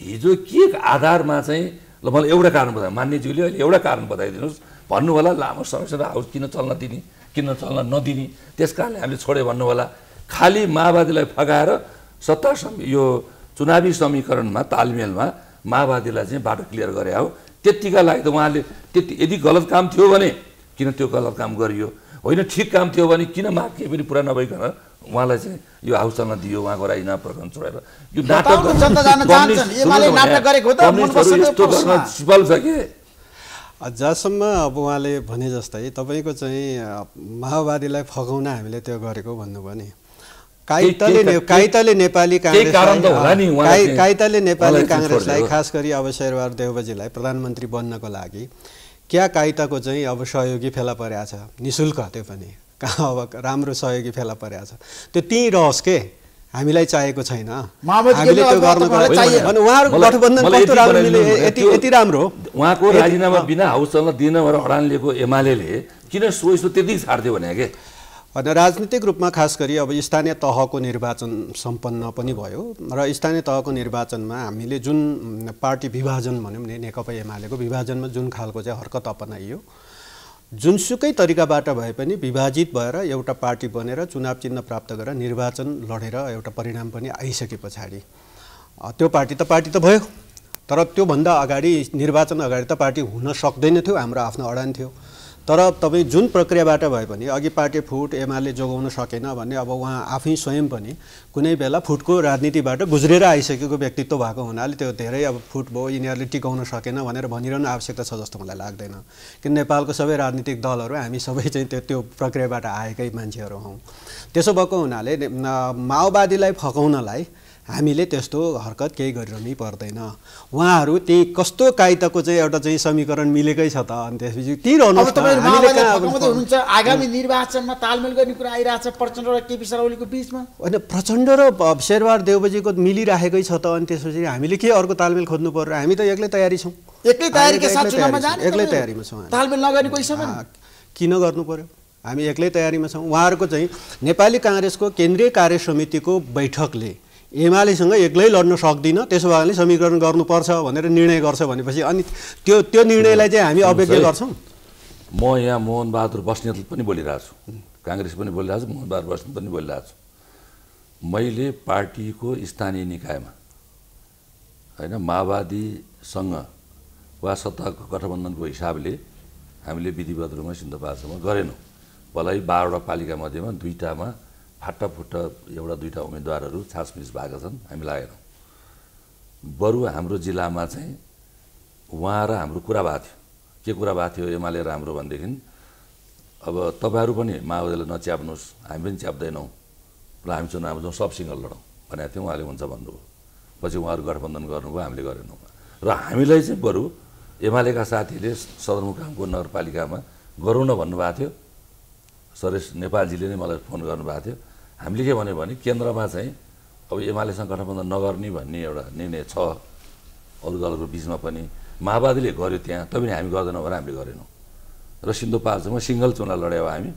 हिजो के आधारमा चाहिँ ल मलाई एउटा कारण बताए मान्यज्यूले अहिले एउटा कारण बताइदिनुहोस् भन्नु होला लामो समयसम्म हाउस किन चल्न दिने किन चल्न नदिने त्यस कारणले हामीले छोड्यो भन्नु होला खालि माओवादीलाई फगाएर सत्ता यो चुनावी समीकरणमा तालमेलमा माओवादीलाई चाहिँ बाटो क्लियर गरे हो त्यतिका लागि त उहाँले त्यति यदि गलत काम थियो भने किन त्यो गलत काम गरियो होइन ठिक काम थियो भने किन माग केही पनि पुरा नभइकन उहाँलाई चाहिँ यो हाउसमा दियो उहाँको राजीनामा प्रकरण छोडेर यो नाटक यस्तो गर्न छ कि जहाँसम्म अब उहाँले भने जस्तै तपाईँको चाहिँ माओवादीलाई फगाउन हामीले त्यो गरेको भन्नुभयो नि काइताले ने, काइतले नेपाली काङ्ग्रेस काइताले नेपाली काङ्ग्रेसलाई खास गरी अब शेरबहादुर देवबजीलाई प्रधानमन्त्री बन्नको लागि क्या काइताको चाहिँ अब सहयोगी फेला परेको छ नि शुल्क त्यो पनि अब राम्रो सहयोगी फेला परेको छ त्यो त्यहीँ रहोस् के हामीलाई चाहिएको छैन हामीले त्यो गर्नको लागि उहाँहरूको गठबन्धन कस्तो राम्रो यति यति राम्रो उहाँको राजीनामा बिना हाउस चल्न दिन भनेर अडान लिएको एमाले किन सोइसो त्यति छाड्थ्यो भने के राजनीतिक रूपमा खास गरी अब स्थानीय तहको निर्वाचन सम्पन्न पनि भयो र स्थानीय तहको निर्वाचनमा हामीले जुन पार्टी विभाजन भनौँ नि नेकपा एमालेको विभाजनमा जुन खालको चाहिँ हरकत अपनाइयो जुनसुकै तरिकाबाट भए पनि विभाजित भएर एउटा पार्टी बनेर चुनाव चिन्ह प्राप्त गरेर निर्वाचन लडेर एउटा परिणाम पनि आइसके पछाडि त्यो पार्टी त पार्टी त भयो तर त्योभन्दा अगाडि निर्वाचन अगाडि त पार्टी हुन सक्दैन थियो हाम्रो आफ्नो अडान थियो तर तपाईँ जुन प्रक्रियाबाट भए पनि अघि पार्टी फुट एमाले जोगाउन सकेन भने अब उहाँ आफै स्वयं पनि कुनै बेला फुटको राजनीतिबाट गुज्रेर आइसकेको व्यक्तित्व भएको हुनाले त्यो धेरै अब फुट भयो यिनीहरूले टिकाउन सकेन भनेर भनिरहनु आवश्यकता छ जस्तो मलाई लाग्दैन किन नेपालको सबै राजनीतिक दलहरू हामी सबै चाहिँ त्यो त्यो प्रक्रियाबाट आएकै मान्छेहरू हौँ त्यसो भएको हुनाले माओवादीलाई फकाउनलाई हामीले त्यस्तो हरकत केही गरिरहनै पर्दैन उहाँहरू त्यही कस्तो कायदाको चाहिँ एउटा चाहिँ समीकरण मिलेकै छ त अनि त्यसपछि त्यही रहनु आगामी निर्वाचनमा तालमेल गर्ने कुरा छ प्रचण्ड र केपी ओलीको बिचमा होइन प्रचण्ड र शेरबार देवबजीको मिलिराखेकै छ त अनि त्यसपछि हामीले के अर्को तालमेल खोज्नु पर्यो हामी त एक्लै तयारी छौँ एक्लै एक्लै तयारीमा छौँ तालमेल नगर्ने किन गर्नु पर्यो हामी एक्लै तयारीमा छौँ उहाँहरूको चाहिँ नेपाली काङ्ग्रेसको केन्द्रीय कार्य समितिको बैठकले एमालेसँग एक्लै लड्न सक्दिनँ त्यसो भएले समीकरण गर्नुपर्छ भनेर निर्णय गर्छ भनेपछि अनि त्यो त्यो निर्णयलाई चाहिँ हामी अपेक्षा गर्छौँ म यहाँ मोहन बहादुर बस्नेत पनि बोलिरहेको छु काङ्ग्रेस पनि बोलिरहेको छु मोहन बहादुर बस्नेत पनि बोलिरहेको छु मैले पार्टीको स्थानीय निकायमा होइन माओवादीसँग वा सत्ताको गठबन्धनको हिसाबले हामीले विधिवत रूपमा सिन्धुपालसम्म गरेनौँ भलै बाह्रवटा पालिका मध्येमा दुईवटामा फाटाफुट्टा एउटा दुईवटा उम्मेदवारहरू छासमिस भएको छन् हामी लागेनौँ बरु हाम्रो जिल्लामा चाहिँ उहाँ र हाम्रो कुरा भएको थियो के कुरा भएको थियो एमाले राम्रो हाम्रो भनेदेखि अब तपाईँहरू पनि माओवादीलाई नच्याप्नुहोस् हामी पनि च्याप्दैनौँ र हामी चुनावमा जाउँ सब सिङ्गल लडौँ भनेको थियौँ उहाँले हुन्छ भन्नुभयो पछि उहाँहरू गठबन्धन गर्नुभयो हामीले गरेनौँ र हामीलाई चाहिँ बरु एमालेका साथीले सदरमुकामको नगरपालिकामा गरौँ न भन्नुभएको थियो सरेश नेपालजीले नै मलाई फोन गर्नुभएको थियो हामीले के भन्यो भने केन्द्रमा चाहिँ अब एमालेसँग गठबन्धन नगर्ने भन्ने एउटा निर्णय छ अरू दलको बिचमा पनि माओवादीले गर्यो त्यहाँ तैपनि हामी गर्दैनौँ भने हामीले गरेनौँ र सिन्धुपाल्चोकमा सिङ्गल चुनाव लड्यो हामी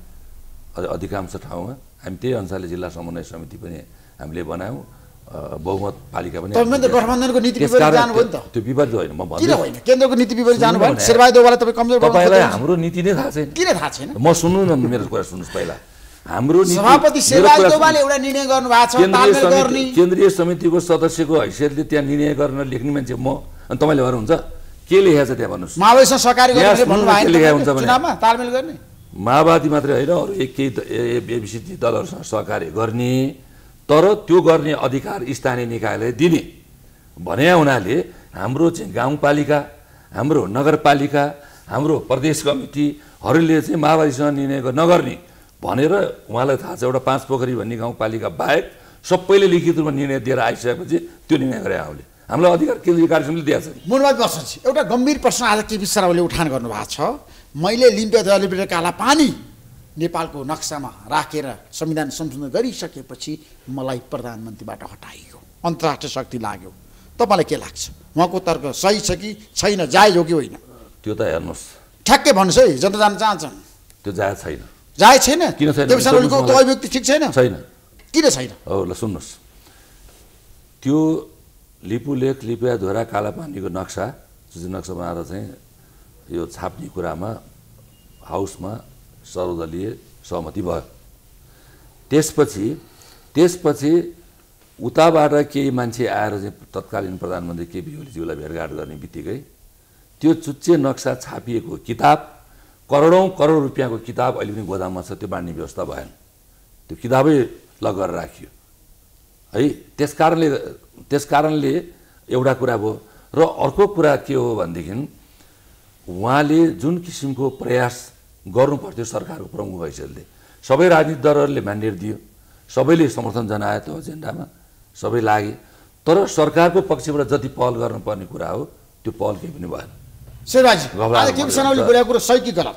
अधिकांश ठाउँमा हामी त्यही अनुसारले जिल्ला समन्वय समिति पनि हामीले बनायौँ बहुमत पालिका पनि त्यो विपरीत होइन म केन्द्रको नीति विपरीत तपाईँलाई हाम्रो नीति नै थाहा छैन किन थाहा छैन म सुन्नु न मेरो कुरा सुन्नुहोस् पहिला हाम्रो केन्द्रीय समितिको सदस्यको हैसियतले त्यहाँ निर्णय गर्न लेख्ने मान्छे म अनि तपाईँले भएर हुन्छ के लेखेको छ त्यहाँ भन्नुहोस् माओवादीसँग सहकारी तालमेल माओवादी मात्रै होइन अरू एक केही दलहरूसँग सहकार्य गर्ने तर त्यो गर्ने अधिकार स्थानीय निकायले दिने भने हुनाले हाम्रो चाहिँ गाउँपालिका हाम्रो नगरपालिका हाम्रो प्रदेश कमिटीहरूले चाहिँ माओवादीसँग निर्णय नगर्ने भनेर उहाँलाई थाहा छ एउटा पाँच पोखरी भन्ने गाउँपालिका बाहेक सबैले लिखित रूपमा निर्णय दिएर आइसकेपछि त्यो निर्णय गरे हामीले हामीलाई अधिकार केन्द्रीय कार्यक्रमले दिएको छ मुनबाद एउटा गम्भीर प्रश्न आज के केपी शर्माले उठान गर्नुभएको छ मैले लिम्बिया जलविर काला पानी नेपालको नक्सामा राखेर संविधान संशोधन गरिसकेपछि मलाई प्रधानमन्त्रीबाट हटाइयो अन्तर्राष्ट्रिय शक्ति लाग्यो तपाईँलाई के लाग्छ उहाँको तर्क सही छ कि छैन जायज हो कि होइन त्यो त हेर्नुहोस् ठ्याक्कै भन्नुहोस् है जनता जान चाहन्छन् त्यो जायज छैन जायज छैन किन छैन अभिव्यक्ति ठिक छैन छैन किन छैन हो ल सुन्नुहोस् त्यो लिपुलेख लिपियाधोरा कालापानीको नक्सा जुन नक्सामा आएर चाहिँ यो छाप्ने कुरामा हाउसमा सर्वदलीय सहमति भयो त्यसपछि त्यसपछि उताबाट केही मान्छे आएर चाहिँ तत्कालीन प्रधानमन्त्री केपी ओलीज्यूलाई भेटघाट गर्ने बित्तिकै त्यो चुच्चे नक्सा छापिएको किताब करोडौँ करोड रुपियाँको किताब अहिले पनि गोदाममा छ त्यो बाँड्ने व्यवस्था भएन त्यो किताबै लगेर राखियो है त्यस कारणले त्यस कारणले एउटा कुरा भयो र अर्को कुरा के हो भनेदेखि उहाँले जुन किसिमको प्रयास गर्नु पर्थ्यो सरकारको प्रमुख हैसियतले सबै राजनीतिक दलहरूले म्यान्डेट दियो सबैले समर्थन जनायो त्यो एजेन्डामा सबै लागे तर सरकारको पक्षबाट जति पहल गर्नुपर्ने कुरा हो त्यो पहल केही पनि भएन बोलेको कुरो सही कि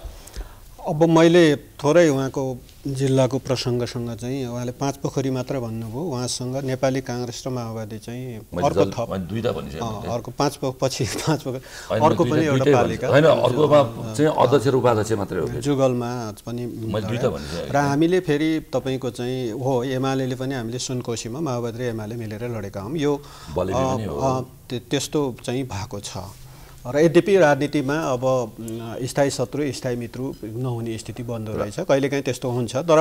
अब मैले थोरै उहाँको जिल्लाको प्रसङ्गसँग चाहिँ उहाँले पाँच पोखरी मात्र भन्नुभयो उहाँसँग नेपाली काङ्ग्रेस र माओवादी चाहिँ अर्को थप अर्को पाँच पछि पाँच पोखरी अर्को पनि एउटा पालिका जुगलमा पनि र हामीले फेरि तपाईँको चाहिँ हो एमाले पनि हामीले सुनकोसीमा माओवादी र एमाले मिलेर लडेका हौँ यो त्यस्तो चाहिँ भएको छ र यद्यपि राजनीतिमा अब स्थायी शत्रु स्थायी मित्र नहुने स्थिति बन्द रहेछ कहिलेकाहीँ त्यस्तो हुन्छ तर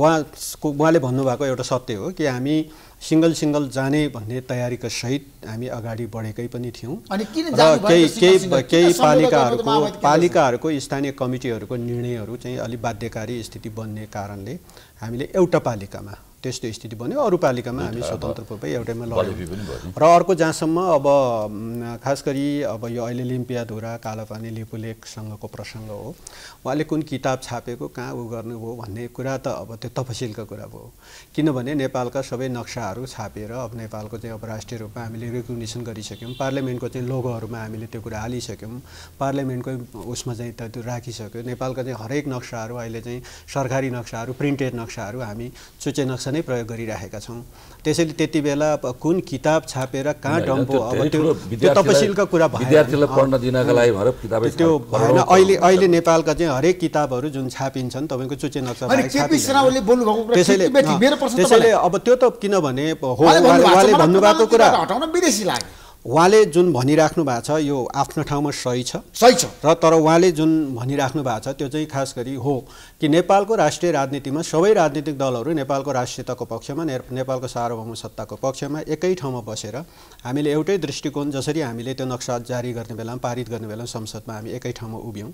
उहाँको उहाँले भन्नुभएको एउटा सत्य हो कि हामी सिङ्गल सिङ्गल जाने भन्ने तयारीको सहित हामी अगाडि बढेकै पनि थियौँ र केही केही केही पालिकाहरूको पालिकाहरूको स्थानीय कमिटीहरूको निर्णयहरू चाहिँ अलिक बाध्यकारी स्थिति बन्ने कारणले हामीले एउटा पालिकामा त्यस्तो स्थिति बन्यो अरू पालिकामा हामी स्वतन्त्र पूर्वै एउटैमा लड्यौँ र अर्को जहाँसम्म अब खास गरी अब यो अहिले लिम्पियाधुरा कालापानी लिपुलेखसँगको प्रसङ्ग हो उहाँले कुन किताब छापेको कहाँ ऊ गर्नु हो भन्ने कुरा त अब त्यो तपसिलको कुरा भयो किनभने नेपालका सबै नक्साहरू छापेर अब नेपालको चाहिँ अब राष्ट्रिय रूपमा हामीले रिकग्नेसन गरिसक्यौँ पार्लियामेन्टको चाहिँ लोगोहरूमा हामीले त्यो कुरा हालिसक्यौँ पार्लियामेन्टकै उसमा चाहिँ त्यो राखिसक्यो नेपालका चाहिँ हरेक नक्साहरू अहिले चाहिँ सरकारी नक्साहरू प्रिन्टेड नक्साहरू हामी चुचे नक्सा नै प्रयोग गरिराखेका छौँ त्यसैले त्यति बेला कुन किताब छापेर कहाँ डम्पो अब त्यो त्यो तपसिलको कुरा विद्यार्थीलाई पढ्न दिनका लागि भएर किताब त्यो भएन अहिले अहिले नेपालका चाहिँ हरेक किताबहरू जुन छापिन्छन् तपाईँको चुचे नक्सा त्यसैले त्यसैले अब त्यो त किनभने हो उहाँले भन्नुभएको कुरा हटाउन विदेशी लाग्यो उहाँले जुन भनिराख्नु भएको छ यो आफ्नो ठाउँमा सही छ सही छ र तर उहाँले जुन भनिराख्नु भएको छ त्यो चाहिँ खास गरी हो कि नेपालको राष्ट्रिय राजनीतिमा सबै राजनीतिक दलहरू नेपालको राष्ट्रियताको पक्षमा नेपालको सार्वभौम सत्ताको पक्षमा एकै ठाउँमा बसेर हामीले एउटै दृष्टिकोण जसरी हामीले त्यो नक्सा जारी गर्ने बेलामा पारित गर्ने बेलामा संसदमा हामी एकै ठाउँमा उभ्यौँ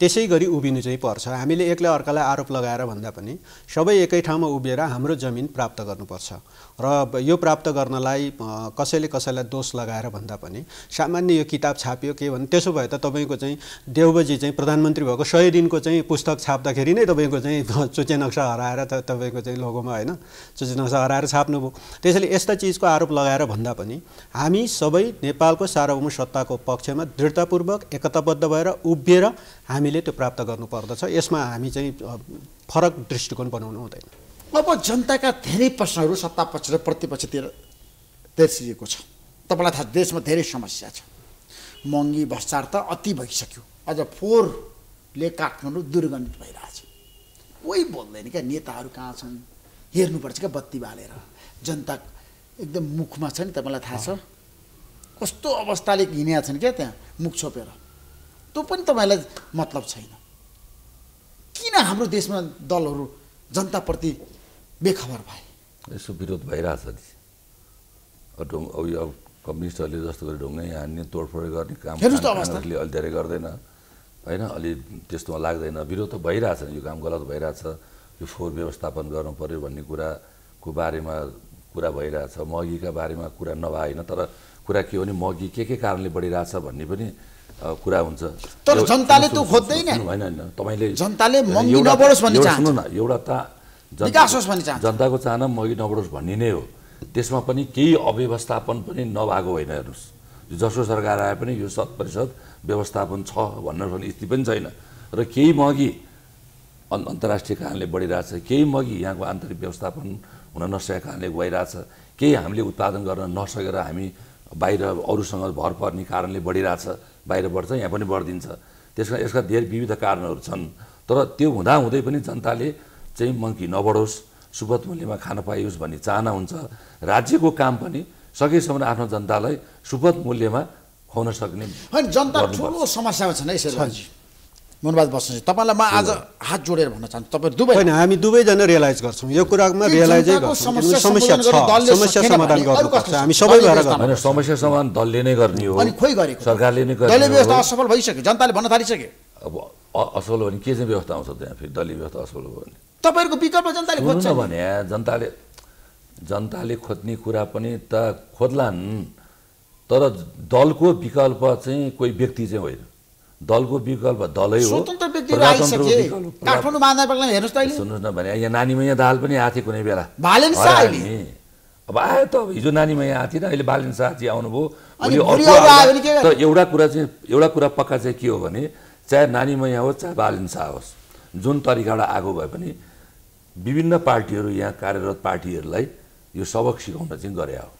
त्यसै गरी उभिनु चाहिँ पर्छ हामीले एक्लै अर्कालाई आरोप लगाएर भन्दा पनि सबै एकै ठाउँमा उभिएर हाम्रो जमिन प्राप्त गर्नुपर्छ र यो प्राप्त गर्नलाई कसैले कसैलाई दोष लगाएर भन्दा पनि सामान्य यो किताब छापियो के भने त्यसो भए त तपाईँको चाहिँ देवबजी चाहिँ प्रधानमन्त्री भएको सय दिनको चाहिँ पुस्तक छाप्दाखेरि नै तपाईँको चाहिँ चुचे नक्सा हराएर त तपाईँको चाहिँ लोगोमा होइन चुचे नक्सा हराएर छाप्नुभयो त्यसैले यस्ता चिजको आरोप लगाएर भन्दा पनि हामी सबै नेपालको सार्वभौम सत्ताको पक्षमा दृढतापूर्वक एकताबद्ध भएर उभिएर हामीले त्यो प्राप्त गर्नुपर्दछ यसमा हामी चाहिँ फरक दृष्टिकोण बनाउनु हुँदैन अब जनताका धेरै प्रश्नहरू सत्तापक्ष र प्रतिपक्षतिर तेर्सिएको छ तपाईँलाई थाहा देशमा धेरै समस्या छ महँगी भ्रष्टाचार त अति भइसक्यो अझ फोहोरले काठमाडौँ दुर्गन्धित भइरहेछ कोही बोल्दैन क्या नेताहरू कहाँ छन् हेर्नुपर्छ क्या बत्ती बालेर जनता एकदम मुखमा छ नि तपाईँलाई थाहा छ कस्तो अवस्थाले हिँडेका छन् क्या त्यहाँ मुख छोपेर त्यो पनि तपाईँलाई मतलब छैन किन हाम्रो देशमा दलहरू जनताप्रति बेखबर भए यसो विरोध भइरहेछ अब कम्युनिस्टहरूले जस्तो गरी ढुङ्गै हान्ने तोडफोड गर्ने काम अलि धेरै गर्दैन होइन अलि त्यस्तोमा लाग्दैन विरोध त भइरहेछ यो काम गलत भइरहेछ यो फोहोर व्यवस्थापन गर्नु पऱ्यो भन्ने कुराको बारेमा कुरा भइरहेछ मगीका बारेमा कुरा नभए होइन तर कुरा के हो भने मगी के के कारणले बढिरहेछ भन्ने पनि कुरा हुन्छ तर जनताले त खोज्दैन होइन होइन तपाईँले जनताले महँगी नबढोस् भन्ने न एउटा त जनताको चाहना महँगी नबढोस् भन्ने नै हो त्यसमा पनि केही अव्यवस्थापन पनि नभएको होइन हेर्नुहोस् जसो सरकार आए पनि यो शत प्रतिशत व्यवस्थापन छ भन्न स्थिति पनि छैन र केही महँगी अन्तर्राष्ट्रिय कारणले बढिरहेछ केही मघि यहाँको आन्तरिक व्यवस्थापन हुन नसकेको कारणले गइरहेछ केही हामीले उत्पादन गर्न नसकेर हामी बाहिर अरूसँग भर पर्ने कारणले बढिरहेछ बाहिर बढ्छ यहाँ पनि बढिदिन्छ त्यसका यसका धेरै विविध कारणहरू छन् तर त्यो हुँदाहुँदै पनि जनताले चाहिँ मङ्की नबढोस् सुपथ मूल्यमा खान पाइयोस् भन्ने चाहना हुन्छ राज्यको काम पनि सकेसम्म आफ्नो जनतालाई सुपथ मूल्यमा खुवाउन सक्ने जनता ठुलो समस्यामा छन् है मनवाद बस्नु तपाईँलाई म आज हात जोडेर भन्न चाहन्छु तपाईँ दुवै होइन हामी दुवैजना रियलाइज गर्छौँ यो कुरामा रियलाइजै समस्या छ समस्या समाधान गर्नुपर्छ हामी सबै भएर गर्छौँ समस्या समाधान दलले नै गर्ने हो अनि खोइ गरेको सरकारले नै गर्ने दलीय व्यवस्था असफल भइसक्यो जनताले भन्न थालिसक्यो अब असफल भने के चाहिँ व्यवस्था आउँछ त्यहाँ फेरि दलीय व्यवस्था असफल भयो भने तपाईँहरूको विकल्प जनताले खोज्छ भने जनताले जनताले खोज्ने कुरा पनि त खोज्लान् तर दलको विकल्प चाहिँ कोही व्यक्ति चाहिँ होइन दलको विकल्प दलै हो सुन्नुहोस् न भने यहाँ नानीमा यहाँ दाल पनि आएको थियो कुनै बेला अब आयो त अब हिजो नानीमा यहाँ आएको थिएन अहिले बालिन शाहजी आउनुभयो त एउटा कुरा चाहिँ एउटा कुरा पक्का चाहिँ के हो भने चाहे नानीमा यहाँ होस् चाहे बालिन शाह होस् जुन तरिकाबाट आएको भए पनि विभिन्न पार्टीहरू यहाँ कार्यरत पार्टीहरूलाई यो सबक सिकाउन चाहिँ गरे हो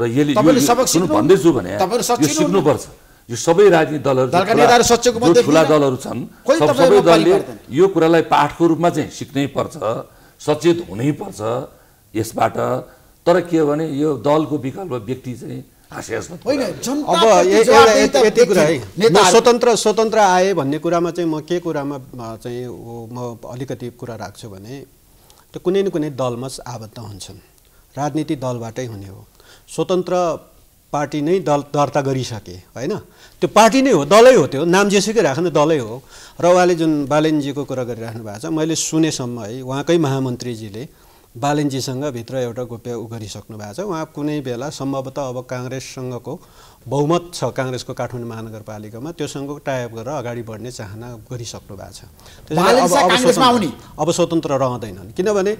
र यसले भन्दैछु भने यो सिक्नुपर्छ यो सबै राजनीतिक दलहरू ठुला दलहरू छन् सबै दलले यो कुरालाई पाठको रूपमा चाहिँ सिक्नै पर्छ सचेत हुनै पर्छ यसबाट तर के हो भने यो दलको विकल्प व्यक्ति चाहिँ अब स्वतन्त्र स्वतन्त्र आए भन्ने कुरामा चाहिँ म के कुरामा चाहिँ म अलिकति कुरा राख्छु भने त्यो कुनै न कुनै दलमा आबद्ध हुन्छन् राजनीति दलबाटै हुने हो स्वतन्त्र पार्टी नै दल दर्ता गरिसके होइन त्यो पार्टी नै हो दलै हो त्यो नाम जेसुकै राख्नु दलै हो र उहाँले जुन बालेनजीको कुरा गरिराख्नु भएको छ मैले सुनेसम्म है उहाँकै महामन्त्रीजीले बालेनजीसँग भित्र एउटा गोप्य उ गरिसक्नु भएको छ उहाँ कुनै बेला सम्भवतः अब काङ्ग्रेससँगको बहुमत छ काङ्ग्रेसको काठमाडौँ महानगरपालिकामा त्योसँग टाइप गरेर अगाडि बढ्ने चाहना गरिसक्नु भएको छ अब स्वतन्त्र रहँदैनन् किनभने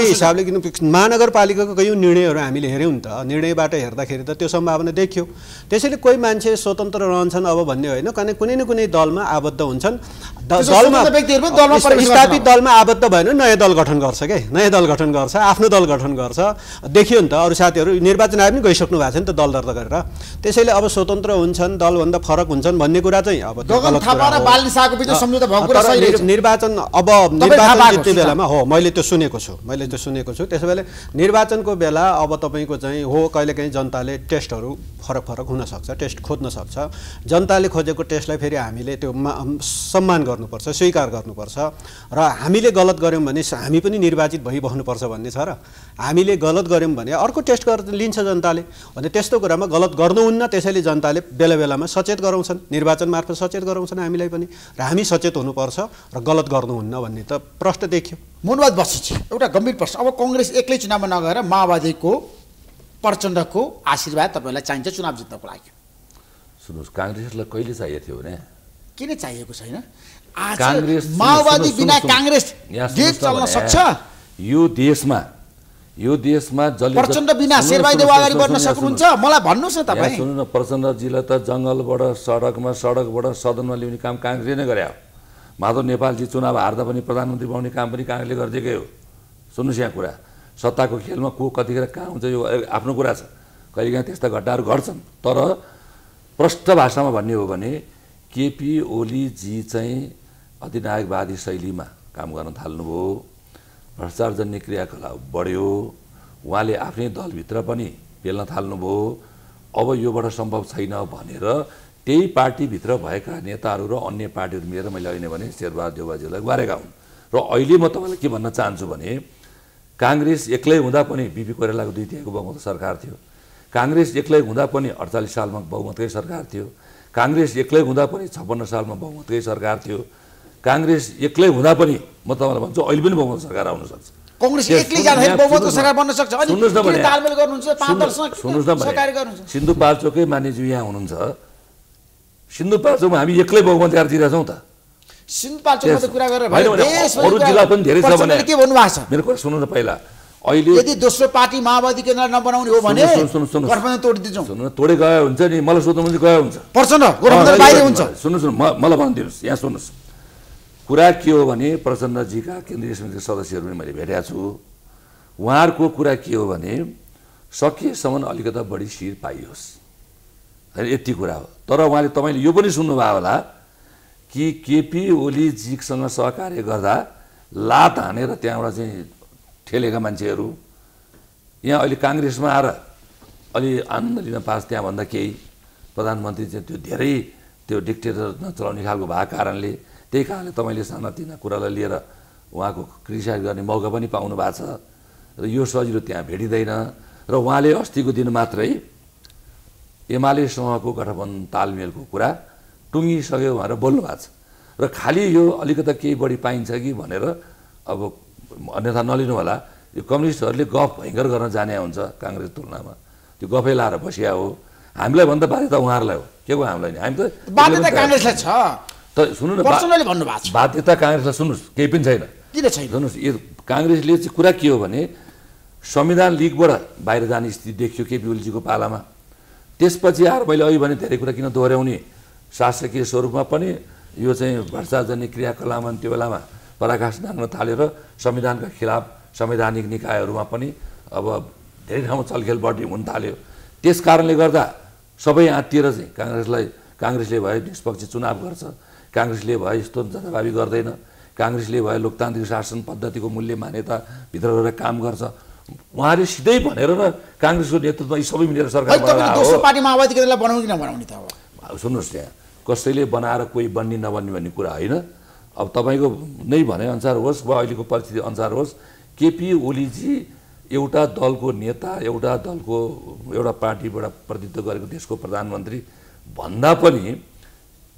हिसाबले किन महानगरपालिकाको कयौँ निर्णयहरू हामीले हेऱ्यौँ नि त निर्णयबाट हेर्दाखेरि त त्यो सम्भावना देखियो त्यसैले कोही मान्छे स्वतन्त्र रहन्छन् अब भन्ने होइन कहीँ कुनै न कुनै दलमा आबद्ध हुन्छन् दलमा स्थापित दलमा आबद्ध भएन नयाँ दल गठन गर्छ क्या नयाँ दल गठन गर्छ आफ्नो दल गठन गर्छ देखियो नि त अरू साथीहरू निर्वाचन आयोग पनि गइसक्नु भएको छ नि त दल दर्ता गरेर त्यसैले अब स्वतन्त्र हुन्छन् दलभन्दा फरक हुन्छन् भन्ने कुरा चाहिँ अब निर्वाचन अब निर्वाचन बेलामा हो मैले त्यो सुनेको छु मैले त्यो सुनेको छु त्यसो भए निर्वाचनको बेला अब तपाईँको चाहिँ हो कहिलेकाहीँ जनताले टेस्टहरू फरक फरक हुनसक्छ टेस्ट खोज्न सक्छ जनताले खोजेको टेस्टलाई फेरि हामीले त्यो सम्मान गर्नुपर्छ स्वीकार गर्नुपर्छ र हामीले गलत गऱ्यौँ भने हामी पनि निर्वाचित भइबस्नुपर्छ भन्ने छ र हामीले गलत गऱ्यौँ भने अर्को टेस्ट लिन्छ जनताले भने त्यस्तो कुरामा गलत गर्नुहुन्न त्यसैले जनताले बेला बेलामा सचेत गराउँछन् निर्वाचन मार्फत सचेत गराउँछन् हामीलाई पनि र हामी सचेत हुनुपर्छ र गलत गर्नुहुन्न भन्ने त प्रश्न देखियो मनवाद बसिजी एउटा गम्भीर प्रश्न अब कङ्ग्रेस एक्लै चुनावमा नगएर माओवादीको प्रचण्डको आशीर्वाद तपाईँलाई चाहिन्छ चुनाव जित्नको लागि सुन्नुहोस् काङ्ग्रेसलाई कहिले चाहिएको थियो भने किन चाहिएको छैन आज माओवादी बिना काङ्ग्रेस चल्न सक्छ यो देशमा यो देशमा प्रचण्ड बिना अगाडि बढ्न सक्नुहुन्छ मलाई भन्नुहोस् न तपाईँ सुन्नु न प्रचण्डजीलाई त जङ्गलबाट सडकमा सडकबाट सदनमा ल्याउने काम काङ्ग्रेसले नै गरे हो माधव नेपालजी चुनाव हार्दा पनि प्रधानमन्त्री बनाउने काम पनि काङ्ग्रेसले गरिदिएकै हो सुन्नुहोस् यहाँ कुरा सत्ताको खेलमा को कतिखेर कहाँ हुन्छ यो आफ्नो कुरा छ कहिलेकाहीँ त्यस्ता घटनाहरू घट्छन् तर प्रष्ट भाषामा भन्ने हो भने केपी ओलीजी चाहिँ अधिनायकवादी शैलीमा काम गर्न थाल्नुभयो भ्रष्टाचारजन्य क्रियाकलाप बढ्यो उहाँले आफ्नै दलभित्र पनि पेल्न थाल्नुभयो अब योबाट सम्भव छैन भनेर त्यही पार्टीभित्र भएका नेताहरू र अन्य पार्टीहरू मिलेर मैले अहिले भने शेरबहादुर देवबाजीलाई गरेका हुन् र अहिले म तपाईँलाई के भन्न चाहन्छु भने काङ्ग्रेस एक्लै हुँदा पनि बिपी कोइरालाको दुई बहुमत सरकार थियो काङ्ग्रेस एक्लै हुँदा पनि अडचालिस सालमा बहुमतकै सरकार थियो काङ्ग्रेस एक्लै हुँदा पनि छप्पन्न सालमा बहुमतकै सरकार थियो काङ्ग्रेस एक्लै हुँदा पनि म तपाईँलाई भन्छु अहिले पनि बहुमत सरकार आउन सक्छ कङ्ग्रेस एक्लै सिन्धुपाल्चोकै यहाँ हुनुहुन्छ सिन्धुपाल्चोकमा हामी एक्लै बहुमत यार त पनि के पहिला अहिले यदि दोस्रो पार्टी माओवादी नबनाउने हो भने तोडे हुन्छ नि मलाई सोध्नु हुन्छ पर्छ सुन्नुहोस् न मलाई भनिदिनुहोस् यहाँ सुन्नुहोस् कुरा के हो भने प्रचण्डजीका केन्द्रीय समिति सदस्यहरू पनि मैले भेटेको छु उहाँहरूको कुरा के हो भने सकेसम्म अलिकता बढी शिर पाइयोस् होइन यति कुरा हो तर उहाँले तपाईँले यो पनि सुन्नुभयो होला कि केपी ओलीजीसँग सहकार्य गर्दा लात हानेर त्यहाँबाट चाहिँ ठेलेका मान्छेहरू यहाँ अहिले काङ्ग्रेसमा आएर अलि आनन्द लिन पास त्यहाँभन्दा केही प्रधानमन्त्री चाहिँ त्यो धेरै त्यो डिक्टेटर नचलाउने खालको भएको कारणले त्यही कारणले तपाईँले सानातिना कुरालाई लिएर उहाँको क्रिटिसाइज गर्ने मौका पनि पाउनु भएको छ र यो सजिलो त्यहाँ भेटिँदैन र उहाँले अस्तिको दिन मात्रै एमालेसँगको गठबन्धन तालमेलको कुरा टुङ्गिसक्यो भनेर बोल्नु भएको छ र खालि यो अलिकति केही बढी पाइन्छ कि भनेर अब अन्यथा नलिनु होला यो कम्युनिस्टहरूले गफ भयङ्कर गर्न जाने हुन्छ काङ्ग्रेस तुलनामा त्यो गफै लाएर बसिया हो हामीलाई भन्दा बाध्यता उहाँहरूलाई हो के को हामीलाई नि हामी त छ त सुन्नु न पर्सनली भन्नुभएको छ बाध्यता काङ्ग्रेसलाई सुन्नुहोस् केही पनि छैन किन छैन सुन्नुहोस् यो काङ्ग्रेसले चाहिँ कुरा के हो भने संविधान लिगबाट बाहिर जाने स्थिति देखियो केपी ओलीजीको पालामा त्यसपछि आएर मैले अघि भने धेरै कुरा किन दोहोऱ्याउने शासकीय स्वरूपमा पनि यो चाहिँ भ्रष्टाचारजन्य क्रियाकलापमा त्यो बेलामा पराकाश नाङ्न थालेर संविधानका खिलाफ संवैधानिक निकायहरूमा पनि अब धेरै ठाउँमा चलखेल बढी हुन थाल्यो त्यस कारणले गर्दा सबै आत्तिएर चाहिँ काङ्ग्रेसलाई काङ्ग्रेसले भयो निष्पक्ष चुनाव गर्छ काङ्ग्रेसले भए यस्तो जथाभावी गर्दैन काङ्ग्रेसले भए लोकतान्त्रिक शासन पद्धतिको मूल्य मान्यताभित्र रहेर काम गर्छ उहाँले सिधै भनेर र काङ्ग्रेसको नेतृत्वमा यी सबै मिलेर सरकार पार्टी माओवादी कि नबनाउने त अब सुन्नुहोस् त्यहाँ कसैले बनाएर कोही बन्ने नबन्ने भन्ने कुरा होइन अब तपाईँको नै भनेअनुसार होस् वा अहिलेको परिस्थिति अनुसार होस् केपी ओलीजी एउटा दलको नेता एउटा दलको एउटा पार्टीबाट प्रतिनिधित्व गरेको देशको प्रधानमन्त्री भन्दा पनि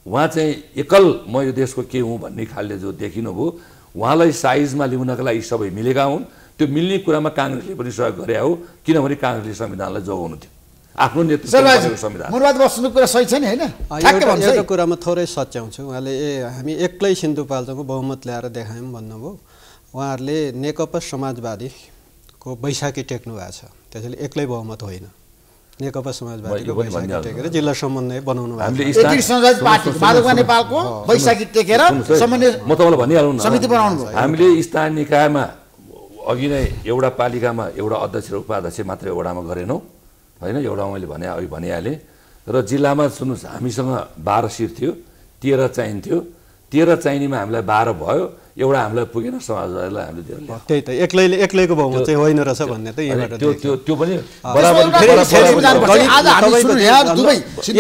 उहाँ चाहिँ एकल म यो देशको के हुँ भन्ने खालले जो देखिनुभयो उहाँलाई साइजमा ल्याउनका लागि सबै मिलेका हुन् त्यो मिल्ने कुरामा काङ्ग्रेसले पनि सहयोग गरे हो किनभने काङ्ग्रेसले संविधानलाई जोगाउनु थियो आफ्नो नेतृत्व कुरा सही छ नि होइन कुरामा थोरै सच्याउँछु उहाँले ए हामी एक्लै सिन्धुपाल्चोको बहुमत ल्याएर देखायौँ भन्नुभयो उहाँहरूले नेकपा समाजवादीको बैशाखी टेक्नु भएको छ त्यसैले एक्लै बहुमत होइन नेकपा समाज जिल्ला समन्वय बनाउनु नेपालको वैशाखी टेकेर समिति बनाउनु हामीले स्थानीय निकायमा अघि नै एउटा पालिकामा एउटा अध्यक्ष र उपाध्यक्ष मात्र एउटामा गरेनौँ होइन एउटा मैले भने अघि भनिहालेँ र जिल्लामा सुन्नुहोस् हामीसँग बाह्र सिट थियो तेह्र चाहिन्थ्यो तेह्र चाहिनेमा हामीलाई बाह्र भयो एउटा हामीलाई पुगेन समाजवादीलाई हामीले दिएर त्यही त एक्लैले एक्लैको भाउमा चाहिँ होइन रहेछ भन्ने त यहाँबाट त्यो त्यो त्यो पनि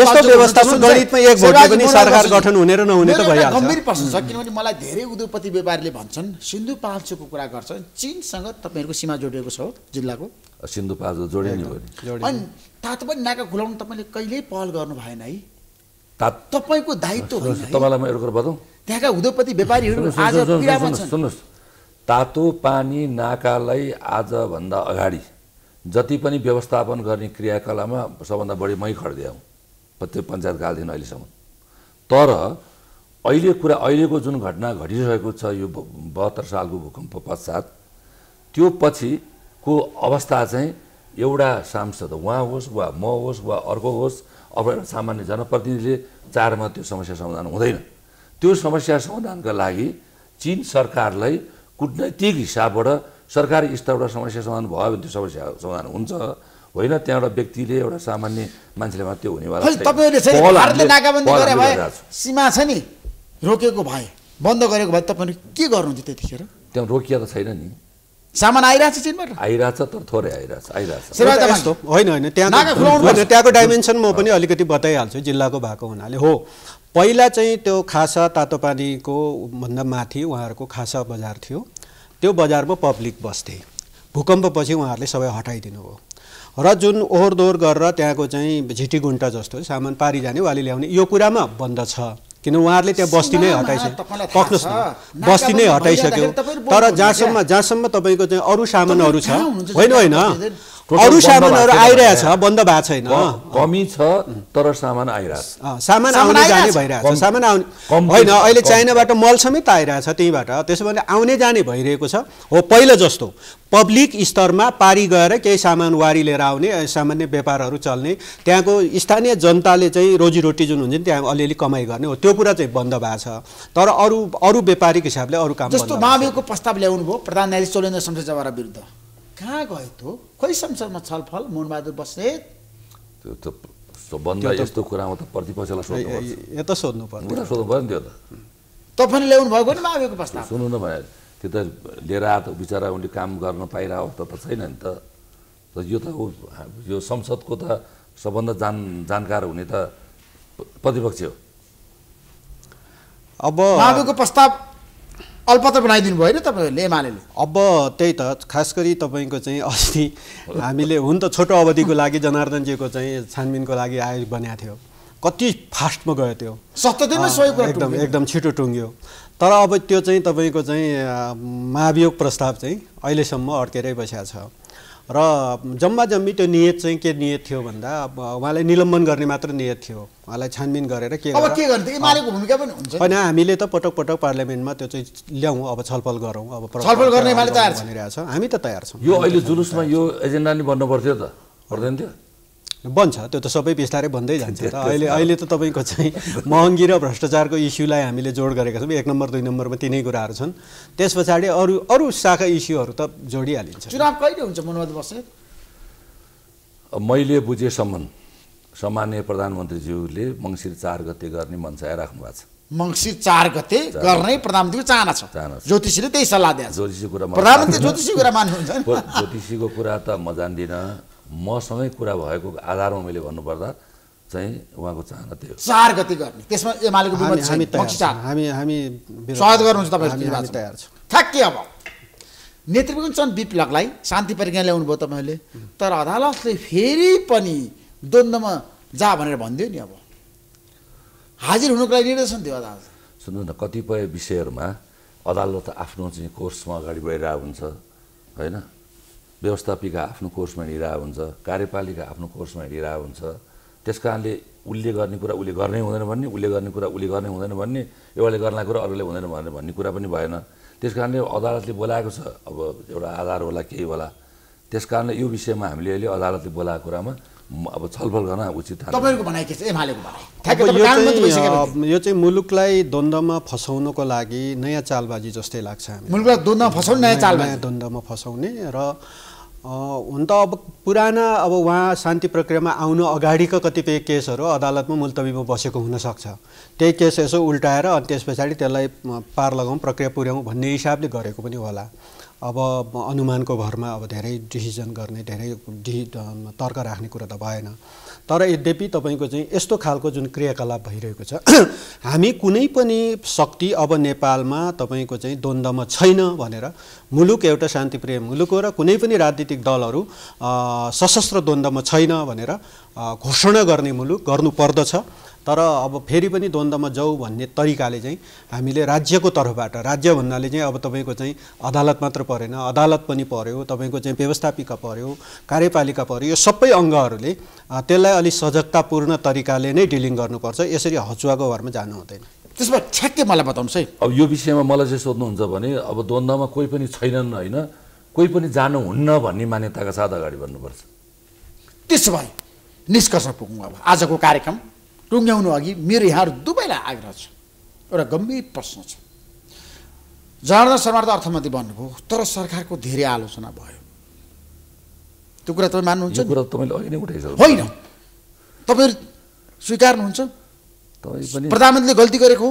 यस्तो व्यवस्थामा गणितमा एक भोटले पनि सरकार गठन हुने र नहुने त भइहाल्छ गम्भीर प्रश्न छ किनभने मलाई धेरै उद्योगपति व्यापारीले भन्छन् सिन्धुपाल्चोको कुरा गर्छन् चिनसँग तपाईँहरूको सीमा जोडिएको छ हो जिल्लाको सिन्धुपाल्चो पाल्चो जोडिने हो अनि तातोपन नाका खुलाउनु तपाईँले कहिल्यै पहल गर्नु भएन है तपाईँको दायित्व तपाईँलाई म एउटा कुरा बताउँ त्यहाँका उद्योगपति व्यापारीहरू आज सुन्नुहोस् तातो पानी नाकालाई आजभन्दा अगाडि जति पनि व्यवस्थापन गर्ने क्रियाकलापमा सबभन्दा बढी मै आउँ त्यो पञ्चायत कालदेखि अहिलेसम्म तर अहिले कुरा अहिलेको जुन घटना घटिरहेको छ यो बहत्तर सालको भूकम्प पश्चात त्यो पछिको अवस्था चाहिँ एउटा सांसद उहाँ होस् वा म होस् वा अर्को होस् अब सामान्य जनप्रतिनिधिले चारमा त्यो समस्या समाधान हुँदैन त्यो समस्या समाधानका लागि चिन सरकारलाई कुटनैतिक हिसाबबाट सरकारी स्तरबाट समस्या समाधान भयो भने त्यो समस्या समाधान हुन्छ होइन त्यहाँ एउटा व्यक्तिले एउटा सामान्य मान्छेले मात्रै हुनेवाला सीमा छ नि रोकेको भए बन्द गरेको भए तपाईँहरू के गर्नुहुन्छ त्यतिखेर त्यहाँ रोकिया त छैन नि सामान आइरहेछ चिनबाट आइरहेछ तर थोरै आइरहेछ आइरहेछ होइन होइन त्यहाँको डाइमेन्सन म पनि अलिकति बताइहाल्छु जिल्लाको भएको हुनाले हो पहिला चाहिँ त्यो खासा तातो पानीको भन्दा माथि उहाँहरूको खासा बजार थियो त्यो बजारमा पब्लिक बस्थे भूकम्पपछि उहाँहरूले सबै हटाइदिनु भयो र जुन ओहोर दोहोर गरेर त्यहाँको चाहिँ झिटी गुन्टा जस्तो सामान पारि जाने ल्याउने यो कुरामा बन्द छ किन उहाँहरूले त्यहाँ बस्ती नै हटाइसक्यो पक्नुहोस् न बस्ती नै हटाइसक्यो तर जहाँसम्म जहाँसम्म तपाईँको चाहिँ अरू सामानहरू छ होइन होइन अरू सामानहरू आइरहेछ बन्द भएको छैन कमी छ तर सामान आइरहेछ सामान आउने जाने भइरहेछ सामान आउने होइन अहिले चाइनाबाट मल समेत आइरहेछ त्यहीँबाट त्यसो भने आउने जाने भइरहेको छ हो पहिलो जस्तो पब्लिक स्तरमा पारी गएर केही सामान वारी लिएर आउने सामान्य व्यापारहरू चल्ने त्यहाँको स्थानीय जनताले चाहिँ रोजीरोटी जुन हुन्छ नि त्यहाँ अलिअलि कमाइ गर्ने हो त्यो कुरा चाहिँ बन्द भएको छ तर अरू अरू व्यापारिक हिसाबले अरू काम जस्तो माओवादीको प्रस्ताव ल्याउनु भयो प्रधान न्यायाधीश चौलेन्द्र शमशेर जवारा विरुद्ध कहाँ गयो त्यो खोइ संसदमा छलफल मोहनबहादुर बस्नेत त्यो त सबभन्दा यस्तो कुरामा त प्रतिपक्षलाई सोध्नुपर्छ त सोध्नु पर्छ सोध्नु पऱ्यो नि त्यो त तपाईँले ल्याउनु भएको नि मावेको प्रस्ताव सुन्नु न भाइ त्यो त लिएर आएको बिचरा उनले काम गर्न पाइरहेको अवस्था त छैन नि त यो त यो संसदको त सबभन्दा जान जानकार हुने त प्रतिपक्ष हो अब मावेको प्रस्ताव अल्पत्र बनाइदिनु भयो होइन तपाईँहरूले एमाले अब त्यही त खास गरी तपाईँको चाहिँ अस्ति हामीले हुन त छोटो अवधिको लागि जनार्दनजीको चाहिँ छानबिनको लागि आयोग बनाएको थियो कति फास्टमा गयो त्यो एकदम एकदम छिटो टुङ्ग्यो तर अब त्यो चाहिँ तपाईँको चाहिँ महाभियोग प्रस्ताव चाहिँ अहिलेसम्म अड्केरै बसेको छ र जम्मा जम्मी त्यो नियत चाहिँ के नियत थियो भन्दा अब उहाँलाई निलम्बन गर्ने मात्र नियत थियो उहाँलाई छानबिन गरेर के भूमिका पनि हुन्छ होइन हामीले त पटक पटक पार्लियामेन्टमा त्यो चाहिँ ल्याउँ अब छलफल गरौँ अब छलफल गर्ने भनिरहेको छ हामी त तयार छौँ यो अहिले जुलुसमा यो एजेन्डा नि बन्नु पर्थ्यो त पर्दैन थियो बन्छ त्यो त सबै बिस्तारै बन्दै जान्छ त अहिले अहिले त तपाईँको चाहिँ महँगी र भ्रष्टाचारको इस्युलाई हामीले जोड गरेका छौँ एक नम्बर दुई नम्बरमा तिनै कुराहरू छन् त्यस पछाडि अरू अरू शाखा इस्युहरू त जोडिहालिन्छ चुनाव कहिले हुन्छ मनोवाद बसे मैले बुझेसम्म सामान्य प्रधानमन्त्रीज्यूले मङ्सिर चार गते गर्ने मनसाय राख्नु भएको छ मङ्सिर चार गते गर्ने प्रधानमन्त्रीको चाहना छ ज्योतिषीले त्यही सल्लाह दिएको ज्योतिषीको कुरा प्रधानमन्त्री कुरा मान्नुहुन्छ ज्योतिषीको कुरा त म जान्दिनँ मसँगै कुरा भएको आधारमा मैले भन्नुपर्दा चाहिँ उहाँको चाहना त्यो चार गति गर्ने त्यसमा एमालेको हामी गर्नुहुन्छ ठ्याक्कै अब नेतृत्व चन्द विप्लवलाई शान्ति प्रक्रिया ल्याउनु भयो तपाईँहरूले तर अदालतले फेरि पनि द्वन्द्वमा जा भनेर भनिदियो नि अब हाजिर हुनुको लागि निर्देशन दियो अदालत सुन्नु न कतिपय विषयहरूमा अदालत आफ्नो चाहिँ कोर्समा अगाडि बढिरहेको हुन्छ होइन व्यवस्थापिका आफ्नो कोर्समा हिँडिरहेको हुन्छ कार्यपालिका आफ्नो कोर्समा हिँडिरहेको हुन्छ त्यस कारणले उसले गर्ने कुरा उसले गर्नै हुँदैन भन्ने उसले गर्ने कुरा उसले गर्नै हुँदैन भन्ने एउटाले गर्ला कुरा अरूले हुँदैन भनेर भन्ने कुरा पनि भएन त्यस कारणले अदालतले बोलाएको छ अब एउटा आधार होला केही होला त्यस कारणले यो विषयमा हामीले अहिले अदालतले बोलाएको कुरामा अब छलफल गर्न उचित यो चाहिँ मुलुकलाई द्वन्द्वमा फसाउनको लागि नयाँ चालबाजी जस्तै लाग्छ मुलुकलाई द्वन्द्वमा फसाउने नयाँ चाल द्वन्द्वमा फसाउने र हुन त अब पुराना अब उहाँ शान्ति प्रक्रियामा आउनु अगाडिका कतिपय केसहरू अदालतमा मुल्तवीमा बसेको हुनसक्छ त्यही केस यसो उल्टाएर अनि त्यस पछाडि त्यसलाई पार लगाउँ प्रक्रिया पुर्याउँ भन्ने हिसाबले गरेको पनि होला अब अनुमानको भरमा अब धेरै डिसिजन गर्ने धेरै डि तर्क राख्ने कुरा त भएन तर यद्यपि तपाईँको चाहिँ यस्तो खालको जुन क्रियाकलाप भइरहेको छ हामी कुनै पनि शक्ति अब नेपालमा तपाईँको चाहिँ द्वन्द्वमा छैन भनेर मुलुक एउटा शान्तिप्रिय मुलुक हो र कुनै पनि राजनीतिक दलहरू सशस्त्र द्वन्द्वमा छैन भनेर घोषणा गर्ने मुलुक गर्नुपर्दछ तर अब फेरि पनि द्वन्द्वमा जाऊ भन्ने तरिकाले चाहिँ हामीले राज्यको तर्फबाट राज्य भन्नाले चाहिँ अब तपाईँको चाहिँ अदालत मात्र परेन अदालत पनि पऱ्यो तपाईँको चाहिँ व्यवस्थापिका पऱ्यो कार्यपालिका पऱ्यो यो सबै अङ्गहरूले त्यसलाई अलिक सजगतापूर्ण तरिकाले नै डिलिङ गर्नुपर्छ यसरी हचुवाको घरमा जानु हुँदैन त्यसमा ठ्याक्कै मलाई बताउनुहोस् है अब यो विषयमा मलाई चाहिँ सोध्नुहुन्छ भने अब द्वन्द्वमा कोही पनि छैनन् होइन कोही पनि जानुहुन्न भन्ने मान्यताका साथ अगाडि बढ्नुपर्छ त्यसो भए निष्कर्ष पुगौँ अब आजको कार्यक्रम टुङ्ग्याउनु अघि मेरो यहाँहरू दुवैलाई आग्रह छ एउटा गम्भीर प्रश्न छ जहाँ शर्मा त अर्थमन्त्री भन्नुभयो तर सरकारको धेरै आलोचना भयो त्यो कुरा तपाईँ मान्नुहुन्छ होइन तपाईँहरू स्वीकार्नुहुन्छ प्रधानमन्त्रीले गल्ती गरेको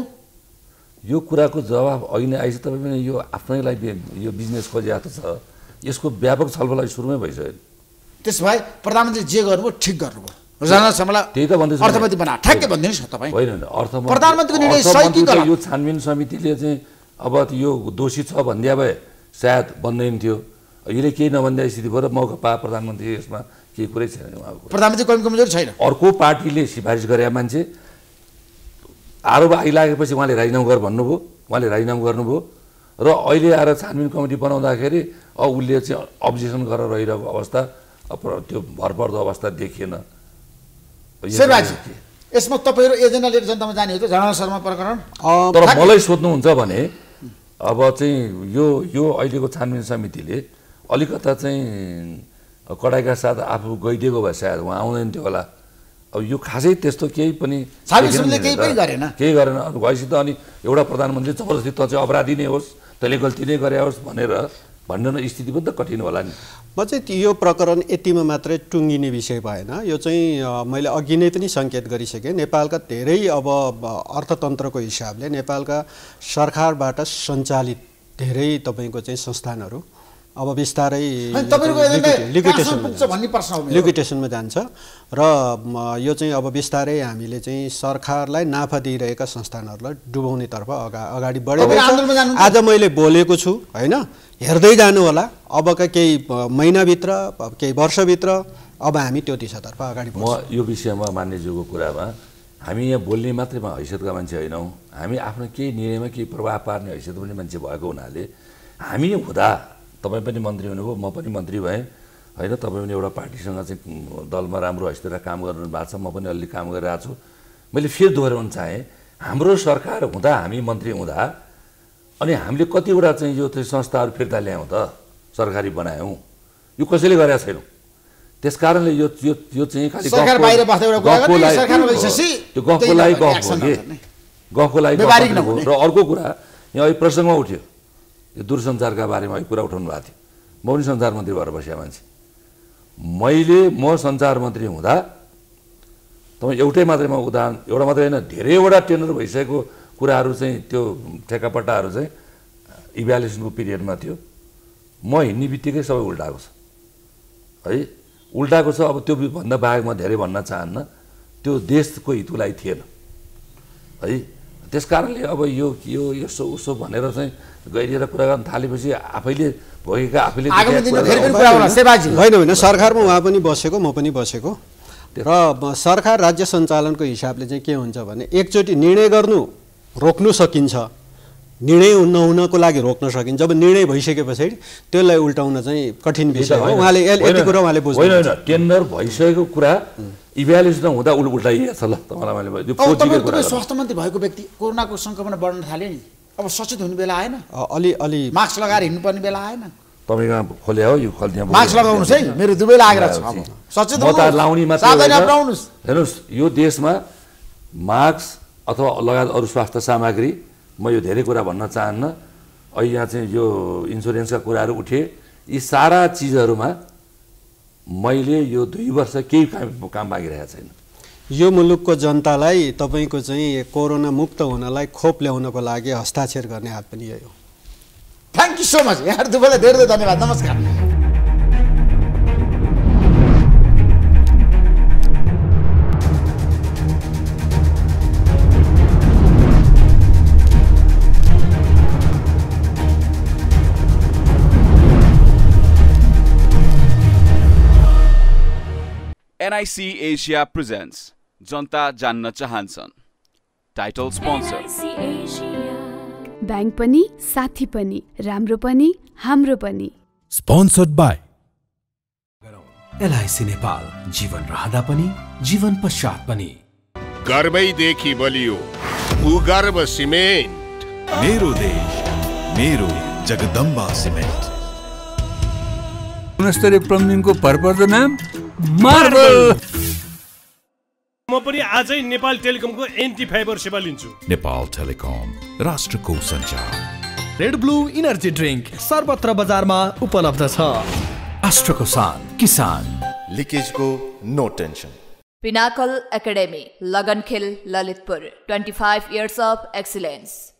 यो कुराको जवाब अघि नै आइसक्यो पनि यो आफ्नैलाई यो बिजनेस खोजिआएको छ यसको व्यापक छलफल सुरुमै भइसक्यो त्यसो भए प्रधानमन्त्री जे गर्नुभयो ठिक गर्नुभयो होइन अर्थ यो छानबिन समितिले चाहिँ अब यो दोषी छ भनिदिए भए सायद भन्दैन थियो यसले केही नभन्दा स्थिति भएर मौका पा प्रधानमन्त्री यसमा केही कुरै छैन प्रधानमन्त्री कमी कमजोरी छैन अर्को पार्टीले सिफारिस गरे मान्छे आरोप आइलागेपछि उहाँले राजीनामा गर भन्नुभयो उहाँले राजीनामा गर्नुभयो र अहिले आएर छानबिन कमिटी बनाउँदाखेरि उसले चाहिँ अब्जेक्सन गरेर रहिरहेको अवस्था त्यो भरपर्दो अवस्था देखिएन शेरबाजी यसमा तपाईँहरू एजेन्डा लिएर जनतामा जाने हो त झडा शर्मा प्रकरण तर मलाई सोध्नुहुन्छ भने अब चाहिँ यो यो अहिलेको छानबिन समितिले अलिकता चाहिँ कडाइका साथ आफू गइदिएको भए सायद उहाँ आउँदैन थियो होला अब यो खासै त्यस्तो केही पनि केही गरेन केही गरेन भएपछि त अनि एउटा प्रधानमन्त्री जबरजस्ती त चाहिँ अपराधी नै होस् तैँले गल्ती नै गरे होस् भनेर भन्न स्थिति पनि त कठिन होला नि म चाहिँ यो प्रकरण यतिमा मात्रै टुङ्गिने विषय भएन यो चाहिँ मैले अघि नै पनि सङ्केत गरिसकेँ नेपालका धेरै अब अर्थतन्त्रको हिसाबले नेपालका सरकारबाट सञ्चालित धेरै तपाईँको चाहिँ संस्थानहरू अब बिस्तारै लिक्विटेसनमा जान्छ र यो चाहिँ अब बिस्तारै हामीले चाहिँ सरकारलाई नाफा दिइरहेका संस्थानहरूलाई डुबाउनेतर्फ अगा अगाडि बढेको आज मैले बोलेको छु होइन हेर्दै जानु होला अबका केही महिनाभित्र केही वर्षभित्र अब हामी त्यो दिशातर्फ अगाडि म यो विषयमा मान्यज्यूको कुरामा हामी यहाँ बोल्ने मात्रै हैसियतका मान्छे होइनौँ हामी आफ्नो केही निर्णयमा केही प्रभाव पार्ने हैसियत पनि मान्छे भएको हुनाले हामी हुँदा तपाईँ पनि मन्त्री हुनुभयो म पनि मन्त्री भएँ होइन तपाईँ पनि एउटा पार्टीसँग चाहिँ दलमा राम्रो हैसियतमा काम गर्नु भएको छ म पनि अलि काम गरिरहेको छु मैले फेरि दोहोऱ्याउनु चाहेँ हाम्रो सरकार हुँदा हामी मन्त्री हुँदा अनि हामीले कतिवटा चाहिँ यो चाहिँ संस्थाहरू फिर्ता ल्यायौँ त सरकारी बनायौँ यो कसैले गरेका छैनौँ त्यस कारणले यो यो यो चाहिँ खालि त्यो गफको लागि गफ हो कि गफको लागि र अर्को कुरा यहाँ अहिले प्रसङ्गमा उठ्यो यो दूरसञ्चारका बारेमा अहिले कुरा उठाउनु भएको थियो म पनि सञ्चार मन्त्री भएर बसेँ मान्छे मैले म सञ्चार मन्त्री हुँदा तपाईँ एउटै मात्रैमा उदाहरण एउटा मात्रै होइन धेरैवटा टेन्डर भइसकेको कुराहरू चाहिँ त्यो ठेकापट्टाहरू चाहिँ इभ्यालुएसनको पिरियडमा थियो म हिँड्ने बित्तिकै सबै उल्टाएको छ है उल्टाएको छ अब त्यो भन्दा बाहेक म धेरै भन्न चाहन्न त्यो देशको हितुलाई थिएन है त्यस कारणले अब यो के यो यसो उसो भनेर चाहिँ गहिरिएर कुरा गर्न थालेपछि आफैले भोगेका आफैले होइन होइन सरकारमा उहाँ पनि बसेको म पनि बसेको र सरकार राज्य सञ्चालनको हिसाबले चाहिँ के हुन्छ भने एकचोटि निर्णय गर्नु रोक्नु सकिन्छ निर्णय नहुनको लागि रोक्न सकिन्छ जब निर्णय भइसके पछाडि त्यसलाई उल्टाउन चाहिँ कठिन विषय हो उहाँले यति कुरा उहाँले बुझ्नु होइन होइन टेन्डर भइसकेको कुरा इभ्यालुएस हुँदा उल्ट उल्टाइएको छ ल तपाईँलाई मैले तपाईँ स्वास्थ्य मन्त्री भएको व्यक्ति कोरोनाको सङ्क्रमण बढ्न थाल्यो नि अब सचेत हुने बेला आएन अलि अलि मास्क लगाएर हिँड्नुपर्ने बेला आएन तपाईँको खोले हो यो खोले मास्क लगाउनुहोस् है मेरो दुवै लागेर छ सचेत लाउने मात्र हेर्नुहोस् यो देशमा मास्क अथवा लगायत अरू स्वास्थ्य सामग्री म यो धेरै कुरा भन्न चाहन्न अहिले यहाँ चाहिँ यो इन्सुरेन्सका कुराहरू उठे यी सारा चिजहरूमा मैले यो दुई वर्ष केही काम काम मागिरहेको छैन यो मुलुकको जनतालाई तपाईँको चाहिँ कोरोना मुक्त हुनलाई खोप ल्याउनको लागि हस्ताक्षर गर्ने हात पनि यही हो थ्याङ्क यू सो मच यहाँ दुवैलाई धेरै धेरै धन्यवाद नमस्कार एनआइसी एसिया प्रेजेन्ट्स जनता जान्न चाहन्छन् टाइटल स्पोन्सर ब्याङ्क पनि साथी पनि राम्रो पनि हाम्रो पनि स्पोन्सर्ड बाई एलआइसी नेपाल जीवन रहँदा पनि जीवन पश्चात पनि गर्वैदेखि बलियो भूगर्भ सिमेन्ट मेरो देश मेरो जगदम्बा सिमेन्ट गुणस्तरीय प्लम्बिङको भरपर्दो नाम मार्बल म पनि आजै नेपाल टेलिकमको एन्टी फाइबर सेवा लिन्छु नेपाल टेलिकम राष्ट्रको सञ्चार रेड ब्लू इनर्जी ड्रिंक सर्वत्र बजारमा उपलब्ध छ राष्ट्रको सान किसान लिकेजको no tension Pinnacle Academy Lagankhel Lalitpur 25 years of excellence